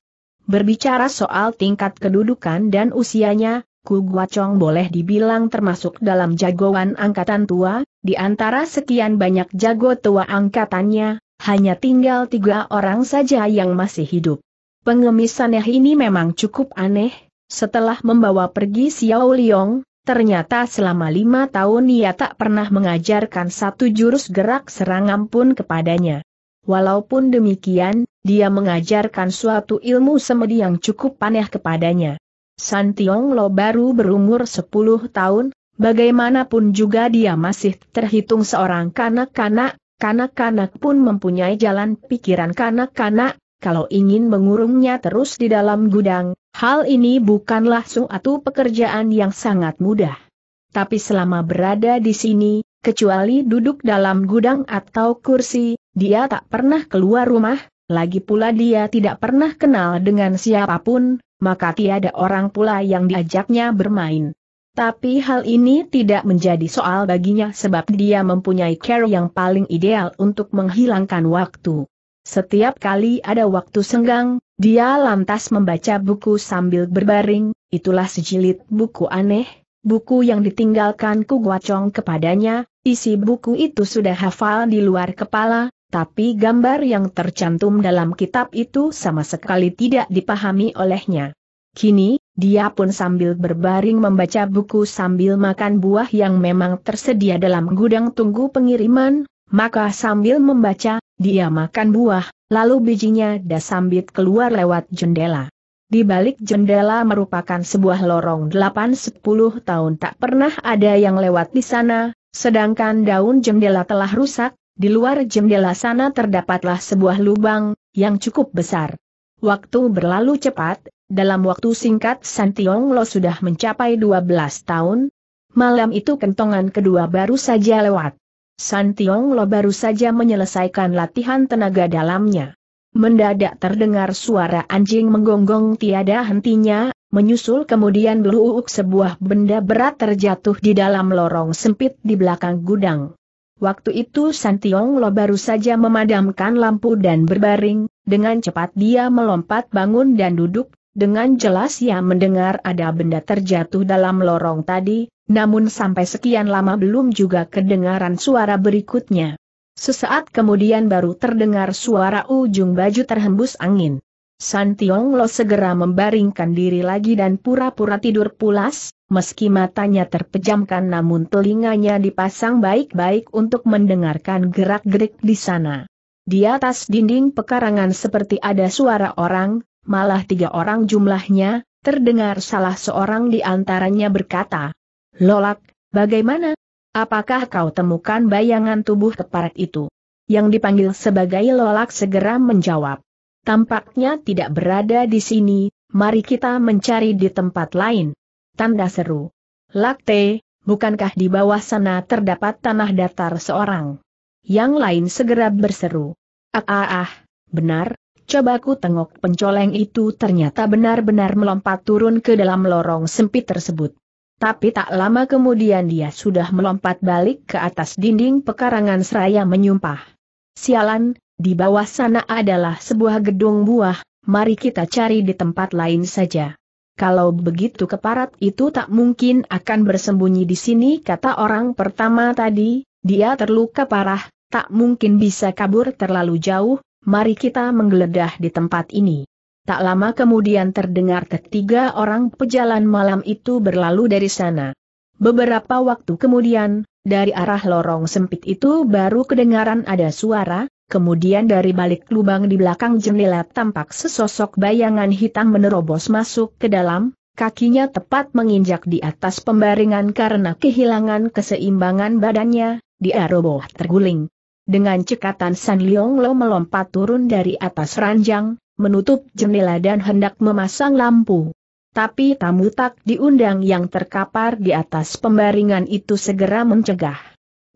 Berbicara soal tingkat kedudukan dan usianya, ku Guat Chong boleh dibilang termasuk dalam jagoan angkatan tua, di antara sekian banyak jago tua angkatannya, hanya tinggal tiga orang saja yang masih hidup. Pengemis aneh ini memang cukup aneh, setelah membawa pergi Xiao Liong, ternyata selama lima tahun ia tak pernah mengajarkan satu jurus gerak serangan pun kepadanya. Walaupun demikian, dia mengajarkan suatu ilmu semedi yang cukup aneh kepadanya. San Tiong Lo baru berumur sepuluh tahun, bagaimanapun juga dia masih terhitung seorang kanak-kanak, kanak-kanak pun mempunyai jalan pikiran kanak-kanak, kalau ingin mengurungnya terus di dalam gudang, hal ini bukanlah suatu pekerjaan yang sangat mudah. Tapi selama berada di sini, kecuali duduk dalam gudang atau kursi, dia tak pernah keluar rumah, lagi pula dia tidak pernah kenal dengan siapapun, maka tiada orang pula yang diajaknya bermain. Tapi hal ini tidak menjadi soal baginya sebab dia mempunyai cara yang paling ideal untuk menghilangkan waktu. Setiap kali ada waktu senggang, dia lantas membaca buku sambil berbaring, itulah sejilid buku aneh, buku yang ditinggalkan Ku Guacong kepadanya, isi buku itu sudah hafal di luar kepala, tapi gambar yang tercantum dalam kitab itu sama sekali tidak dipahami olehnya. Kini, dia pun sambil berbaring membaca buku sambil makan buah yang memang tersedia dalam gudang tunggu pengiriman, maka sambil membaca, dia makan buah, lalu bijinya dasambit keluar lewat jendela. Di balik jendela merupakan sebuah lorong 8-10 tahun tak pernah ada yang lewat di sana, sedangkan daun jendela telah rusak, di luar jendela sana terdapatlah sebuah lubang, yang cukup besar. Waktu berlalu cepat, dalam waktu singkat Santiong Lo sudah mencapai 12 tahun. Malam itu kentongan kedua baru saja lewat. San Tiong Lo baru saja menyelesaikan latihan tenaga dalamnya. Mendadak terdengar suara anjing menggonggong tiada hentinya, menyusul kemudian beluuk sebuah benda berat terjatuh di dalam lorong sempit di belakang gudang. Waktu itu San Tiong Lo baru saja memadamkan lampu dan berbaring, dengan cepat dia melompat bangun dan duduk, dengan jelas ia mendengar ada benda terjatuh dalam lorong tadi, namun sampai sekian lama belum juga kedengaran suara berikutnya. Sesaat kemudian baru terdengar suara ujung baju terhembus angin. San Tiong Lo segera membaringkan diri lagi dan pura-pura tidur pulas, meski matanya terpejamkan namun telinganya dipasang baik-baik untuk mendengarkan gerak-gerik di sana. Di atas dinding pekarangan seperti ada suara orang, malah tiga orang jumlahnya, terdengar salah seorang di antaranya berkata, Lolak, bagaimana? Apakah kau temukan bayangan tubuh keparat itu? Yang dipanggil sebagai Lolak segera menjawab. Tampaknya tidak berada di sini, mari kita mencari di tempat lain. Tanda seru. Lakte, bukankah di bawah sana terdapat tanah datar seorang? Yang lain segera berseru. Ah ah ah, benar, Coba ku tengok pencoleng itu ternyata benar-benar melompat turun ke dalam lorong sempit tersebut. Tapi tak lama kemudian dia sudah melompat balik ke atas dinding pekarangan seraya menyumpah. Sialan, di bawah sana adalah sebuah gedung buah, mari kita cari di tempat lain saja. Kalau begitu keparat itu tak mungkin akan bersembunyi di sini kata orang pertama tadi, dia terluka parah, tak mungkin bisa kabur terlalu jauh, mari kita menggeledah di tempat ini. Tak lama kemudian terdengar ketiga orang pejalan malam itu berlalu dari sana. Beberapa waktu kemudian, dari arah lorong sempit itu baru kedengaran ada suara, kemudian dari balik lubang di belakang jendela tampak sesosok bayangan hitam menerobos masuk ke dalam, kakinya tepat menginjak di atas pembaringan karena kehilangan keseimbangan badannya, dia roboh terguling. Dengan cekatan San Leong Lo melompat turun dari atas ranjang, menutup jendela dan hendak memasang lampu. Tapi tamu tak diundang yang terkapar di atas pembaringan itu segera mencegah.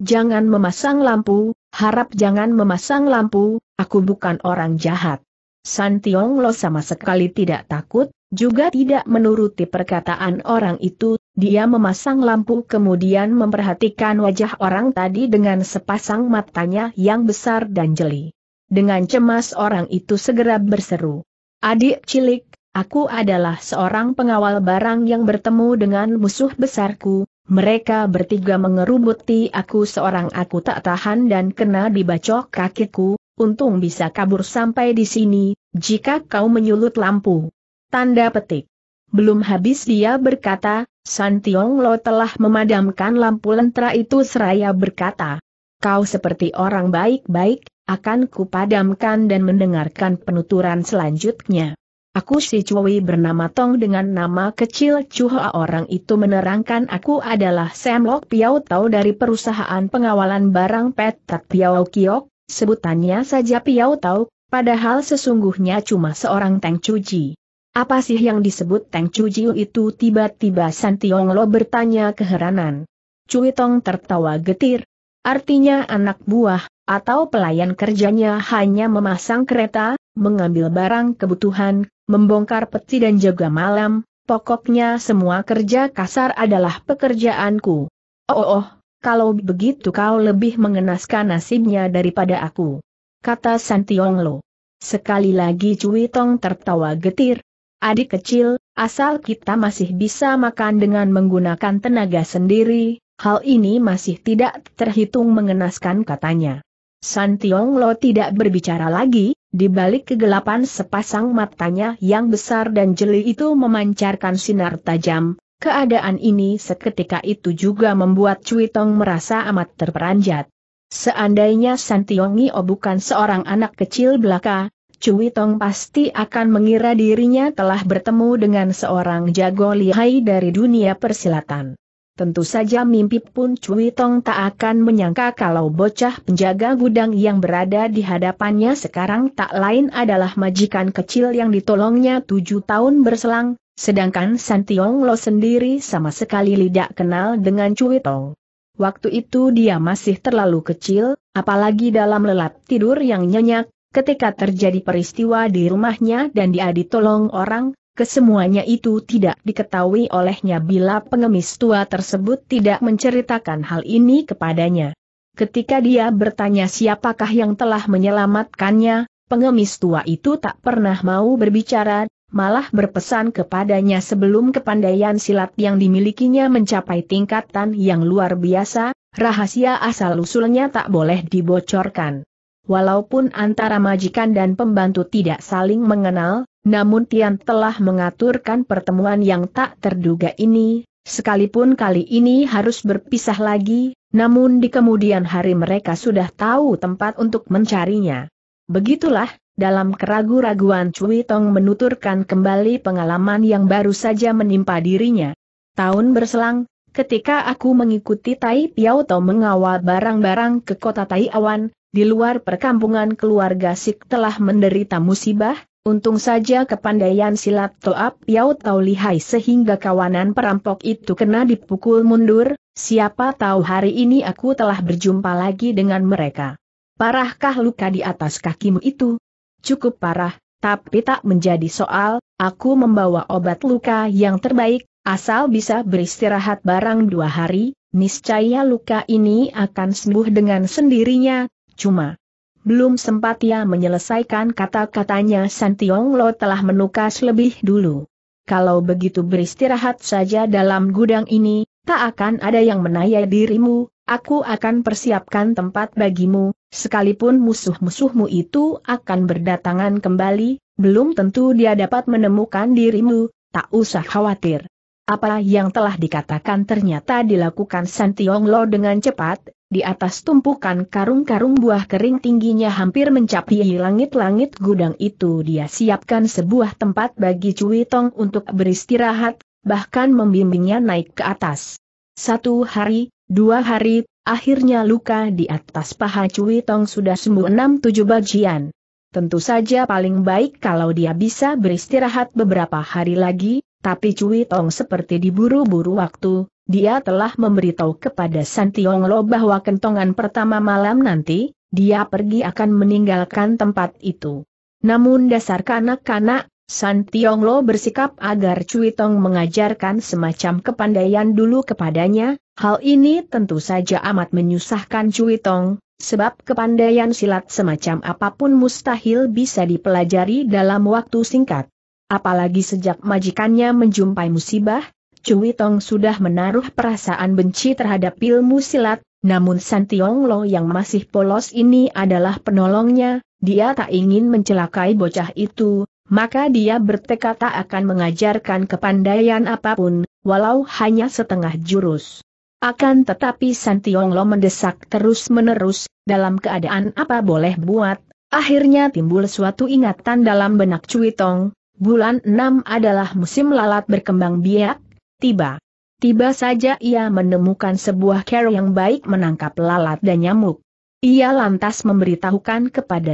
Jangan memasang lampu, harap jangan memasang lampu, aku bukan orang jahat. San Tiong Lo sama sekali tidak takut, juga tidak menuruti perkataan orang itu, dia memasang lampu kemudian memperhatikan wajah orang tadi dengan sepasang matanya yang besar dan jeli. Dengan cemas orang itu segera berseru. Adik cilik, aku adalah seorang pengawal barang yang bertemu dengan musuh besarku, mereka bertiga mengerubuti aku seorang aku tak tahan dan kena dibacok kakiku, untung bisa kabur sampai di sini, jika kau menyulut lampu. Tanda petik. Belum habis dia berkata, San Tiong Lo telah memadamkan lampu lentera itu seraya berkata, Kau seperti orang baik-baik, akan kupadamkan dan mendengarkan penuturan selanjutnya. Aku si Cui bernama Tong dengan nama kecil Chuha orang itu menerangkan aku adalah Sam Lok Piau Tau dari perusahaan pengawalan barang Petat Piau Kiok, sebutannya saja Piau Tau, padahal sesungguhnya cuma seorang Teng Cuji. Apa sih yang disebut Teng Chujiu itu tiba-tiba San Tiong Lo bertanya keheranan. Cui Tong tertawa getir. Artinya anak buah, atau pelayan kerjanya hanya memasang kereta, mengambil barang kebutuhan, membongkar peti dan jaga malam, pokoknya semua kerja kasar adalah pekerjaanku. Oh, oh, kalau begitu kau lebih mengenaskan nasibnya daripada aku. Kata San Tiong Lo. Sekali lagi Cui Tong tertawa getir, adik kecil, asal kita masih bisa makan dengan menggunakan tenaga sendiri, hal ini masih tidak terhitung mengenaskan katanya. San Tiong Lo tidak berbicara lagi, di balik kegelapan sepasang matanya yang besar dan jeli itu memancarkan sinar tajam, keadaan ini seketika itu juga membuat Cui Tong merasa amat terperanjat. Seandainya San oh, bukan seorang anak kecil belaka, Cui Tong pasti akan mengira dirinya telah bertemu dengan seorang jago lihai dari dunia persilatan. Tentu saja mimpi pun Cui Tong tak akan menyangka kalau bocah penjaga gudang yang berada di hadapannya sekarang tak lain adalah majikan kecil yang ditolongnya tujuh tahun berselang, sedangkan Santiong Lo sendiri sama sekali tidak kenal dengan Cui Tong. Waktu itu dia masih terlalu kecil, apalagi dalam lelap tidur yang nyenyak, ketika terjadi peristiwa di rumahnya dan dia ditolong orang, kesemuanya itu tidak diketahui olehnya bila pengemis tua tersebut tidak menceritakan hal ini kepadanya. Ketika dia bertanya siapakah yang telah menyelamatkannya, pengemis tua itu tak pernah mau berbicara, malah berpesan kepadanya sebelum kepandaian silat yang dimilikinya mencapai tingkatan yang luar biasa, rahasia asal-usulnya tak boleh dibocorkan. Walaupun antara majikan dan pembantu tidak saling mengenal, namun Tian telah mengaturkan pertemuan yang tak terduga ini, sekalipun kali ini harus berpisah lagi, namun di kemudian hari mereka sudah tahu tempat untuk mencarinya. Begitulah, dalam keragu-raguan Cui Tong menuturkan kembali pengalaman yang baru saja menimpa dirinya. Tahun berselang, ketika aku mengikuti Tai Piao Tong mengawal barang-barang ke kota Tai Awan, di luar perkampungan keluarga Sik telah menderita musibah, untung saja kepandaian silat Toap Yao Tau lihai sehingga kawanan perampok itu kena dipukul mundur, siapa tahu hari ini aku telah berjumpa lagi dengan mereka. Parahkah luka di atas kakimu itu? Cukup parah, tapi tak menjadi soal, aku membawa obat luka yang terbaik, asal bisa beristirahat barang dua hari, niscaya luka ini akan sembuh dengan sendirinya, Cuma, belum sempat ia menyelesaikan kata-katanya San Lo telah menukas lebih dulu. Kalau begitu beristirahat saja dalam gudang ini, tak akan ada yang menaya dirimu, aku akan persiapkan tempat bagimu, sekalipun musuh-musuhmu itu akan berdatangan kembali, belum tentu dia dapat menemukan dirimu, tak usah khawatir. Apa yang telah dikatakan ternyata dilakukan San Lo dengan cepat, di atas tumpukan karung-karung buah kering tingginya hampir mencapai langit-langit gudang itu dia siapkan sebuah tempat bagi Cui Tong untuk beristirahat, bahkan membimbingnya naik ke atas. Satu hari, dua hari, akhirnya luka di atas paha Cui Tong sudah sembuh enam tujuh bagian. Tentu saja paling baik kalau dia bisa beristirahat beberapa hari lagi, tapi Cui Tong seperti diburu-buru waktu, dia telah memberitahu kepada Santiong Lo bahwa kentongan pertama malam nanti, dia pergi akan meninggalkan tempat itu. Namun dasar kanak-kanak, San Lo bersikap agar Cui Tong mengajarkan semacam kepandaian dulu kepadanya, hal ini tentu saja amat menyusahkan Cui Tong, sebab kepandaian silat semacam apapun mustahil bisa dipelajari dalam waktu singkat. Apalagi sejak majikannya menjumpai musibah, Cui Tong sudah menaruh perasaan benci terhadap ilmu silat, namun San Tiong Lo yang masih polos ini adalah penolongnya, dia tak ingin mencelakai bocah itu, maka dia bertekad tak akan mengajarkan kepandaian apapun, walau hanya setengah jurus. Akan tetapi San Tiong Lo mendesak terus-menerus, dalam keadaan apa boleh buat, akhirnya timbul suatu ingatan dalam benak Cui Tong, bulan 6 adalah musim lalat berkembang biak, tiba. Tiba saja ia menemukan sebuah care yang baik menangkap lalat dan nyamuk. Ia lantas memberitahukan kepada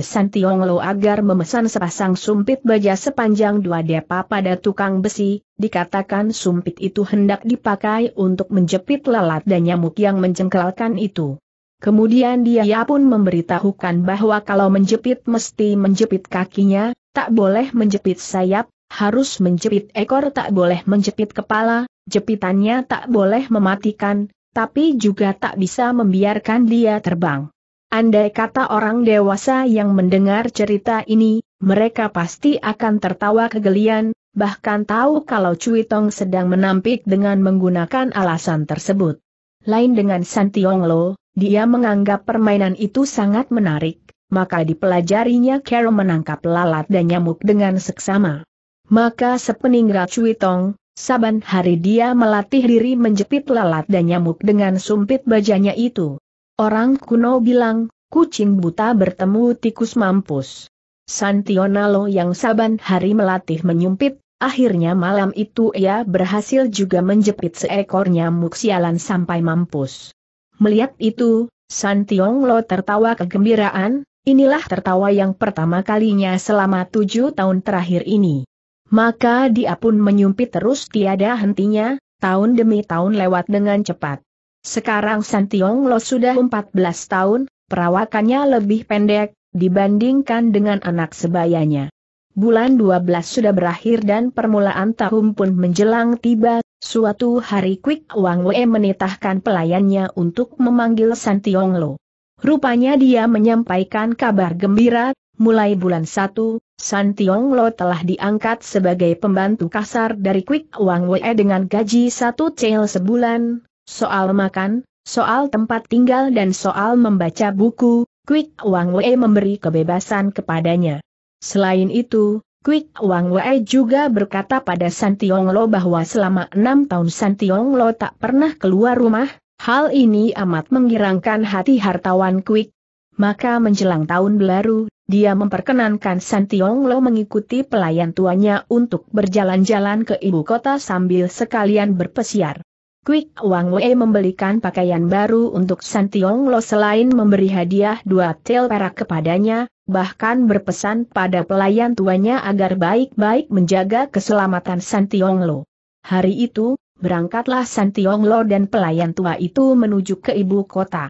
Lo agar memesan sepasang sumpit baja sepanjang dua depa pada tukang besi, dikatakan sumpit itu hendak dipakai untuk menjepit lalat dan nyamuk yang mencengkelkan itu. Kemudian dia pun memberitahukan bahwa kalau menjepit mesti menjepit kakinya, tak boleh menjepit sayap, harus menjepit ekor tak boleh menjepit kepala, jepitannya tak boleh mematikan, tapi juga tak bisa membiarkan dia terbang. Andai kata orang dewasa yang mendengar cerita ini, mereka pasti akan tertawa kegelian, bahkan tahu kalau Cui Tong sedang menampik dengan menggunakan alasan tersebut. Lain dengan San Tiong Lo, dia menganggap permainan itu sangat menarik, maka dipelajarinya Carol menangkap lalat dan nyamuk dengan seksama. Maka sepeninggal Cui Tong, Saban hari dia melatih diri menjepit lalat dan nyamuk dengan sumpit bajanya itu. Orang kuno bilang, kucing buta bertemu tikus mampus. Santionalo yang saban hari melatih menyumpit, akhirnya malam itu ia berhasil juga menjepit seekor nyamuk sialan sampai mampus. Melihat itu, Santionalo tertawa kegembiraan, Inilah tertawa yang pertama kalinya selama tujuh tahun terakhir ini. Maka dia pun menyumpit terus tiada hentinya, tahun demi tahun lewat dengan cepat. Sekarang Santiong Lo sudah 14 tahun, perawakannya lebih pendek, dibandingkan dengan anak sebayanya. Bulan 12 sudah berakhir dan permulaan tahun pun menjelang tiba, suatu hari Quick Wang Wei menitahkan pelayannya untuk memanggil Santiong Lo. Rupanya dia menyampaikan kabar gembira, mulai bulan 1, San Tiong Lo telah diangkat sebagai pembantu kasar dari Quick Wang Wei dengan gaji satu cel sebulan, soal makan, soal tempat tinggal dan soal membaca buku, Quick Wang Wei memberi kebebasan kepadanya. Selain itu, Quick Wang Wei juga berkata pada San Tiong Lo bahwa selama enam tahun San Tiong Lo tak pernah keluar rumah, hal ini amat menggirangkan hati hartawan Quick. Maka menjelang tahun baru, dia memperkenankan San Tiong Lo mengikuti pelayan tuanya untuk berjalan-jalan ke ibu kota sambil sekalian berpesiar. Quick Wang Wei membelikan pakaian baru untuk San Tiong Lo selain memberi hadiah dua tel perak kepadanya, bahkan berpesan pada pelayan tuanya agar baik-baik menjaga keselamatan San Tiong Lo. Hari itu, berangkatlah San Tiong Lo dan pelayan tua itu menuju ke ibu kota.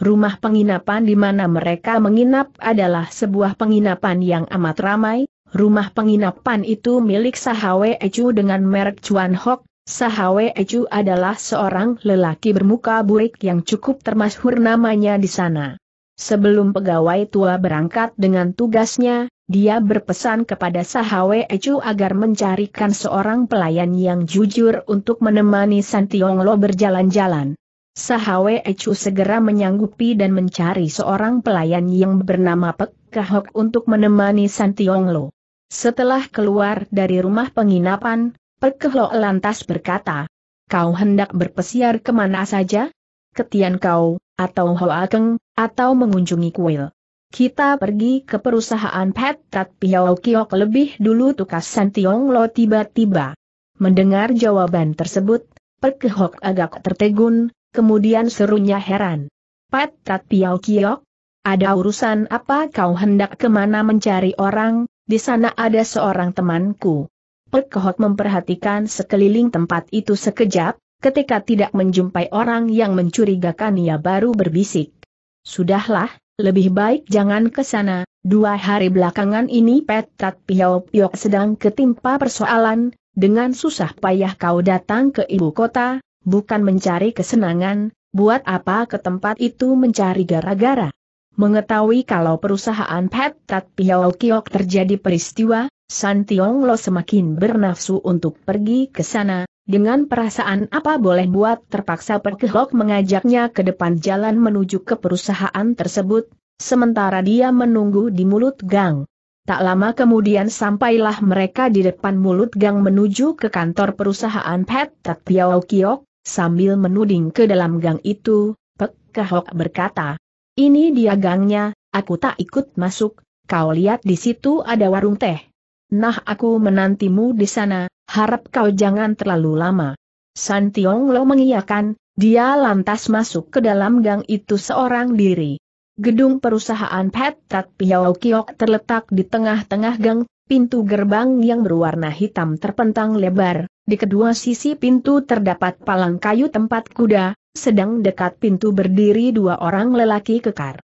Rumah penginapan di mana mereka menginap adalah sebuah penginapan yang amat ramai. Rumah penginapan itu milik Sahawe Ecu dengan merek Chuan Hok. Sahawe Ecu adalah seorang lelaki bermuka burik yang cukup termasyhur namanya di sana. Sebelum pegawai tua berangkat dengan tugasnya, dia berpesan kepada Sahawe Ecu agar mencarikan seorang pelayan yang jujur untuk menemani Santionglo berjalan-jalan. Sahawe Ecu segera menyanggupi dan mencari seorang pelayan yang bernama Pek Kahok untuk menemani Santiong Lo. Setelah keluar dari rumah penginapan, Pek Kahok lantas berkata, Kau hendak berpesiar kemana saja? Ketian kau, atau Hoakeng, atau mengunjungi kuil. Kita pergi ke perusahaan Petrat Piao Kiok lebih dulu tukas Santiong Lo tiba-tiba. Mendengar jawaban tersebut, Kahok agak tertegun, Kemudian serunya heran. Pat Tat Piao Kiok? Ada urusan apa kau hendak kemana mencari orang, di sana ada seorang temanku. Pek memperhatikan sekeliling tempat itu sekejap, ketika tidak menjumpai orang yang mencurigakan ia baru berbisik. Sudahlah, lebih baik jangan ke sana, dua hari belakangan ini Pat Tat Piao Piok sedang ketimpa persoalan, dengan susah payah kau datang ke ibu kota, bukan mencari kesenangan, buat apa ke tempat itu mencari gara-gara? Mengetahui kalau perusahaan Pet Tat Piao Kiok terjadi peristiwa, San Tiong Lo semakin bernafsu untuk pergi ke sana, dengan perasaan apa boleh buat terpaksa Perkehok mengajaknya ke depan jalan menuju ke perusahaan tersebut, sementara dia menunggu di mulut gang. Tak lama kemudian sampailah mereka di depan mulut gang menuju ke kantor perusahaan Pet Tat Piao Kiok, Sambil menuding ke dalam gang itu, Pek Kahok berkata, ini dia gangnya, aku tak ikut masuk, kau lihat di situ ada warung teh. Nah aku menantimu di sana, harap kau jangan terlalu lama. San Tiong Lo mengiyakan, dia lantas masuk ke dalam gang itu seorang diri. Gedung perusahaan Petrat Piao Kiok terletak di tengah-tengah gang, pintu gerbang yang berwarna hitam terpentang lebar, di kedua sisi pintu terdapat palang kayu tempat kuda, sedang dekat pintu berdiri dua orang lelaki kekar.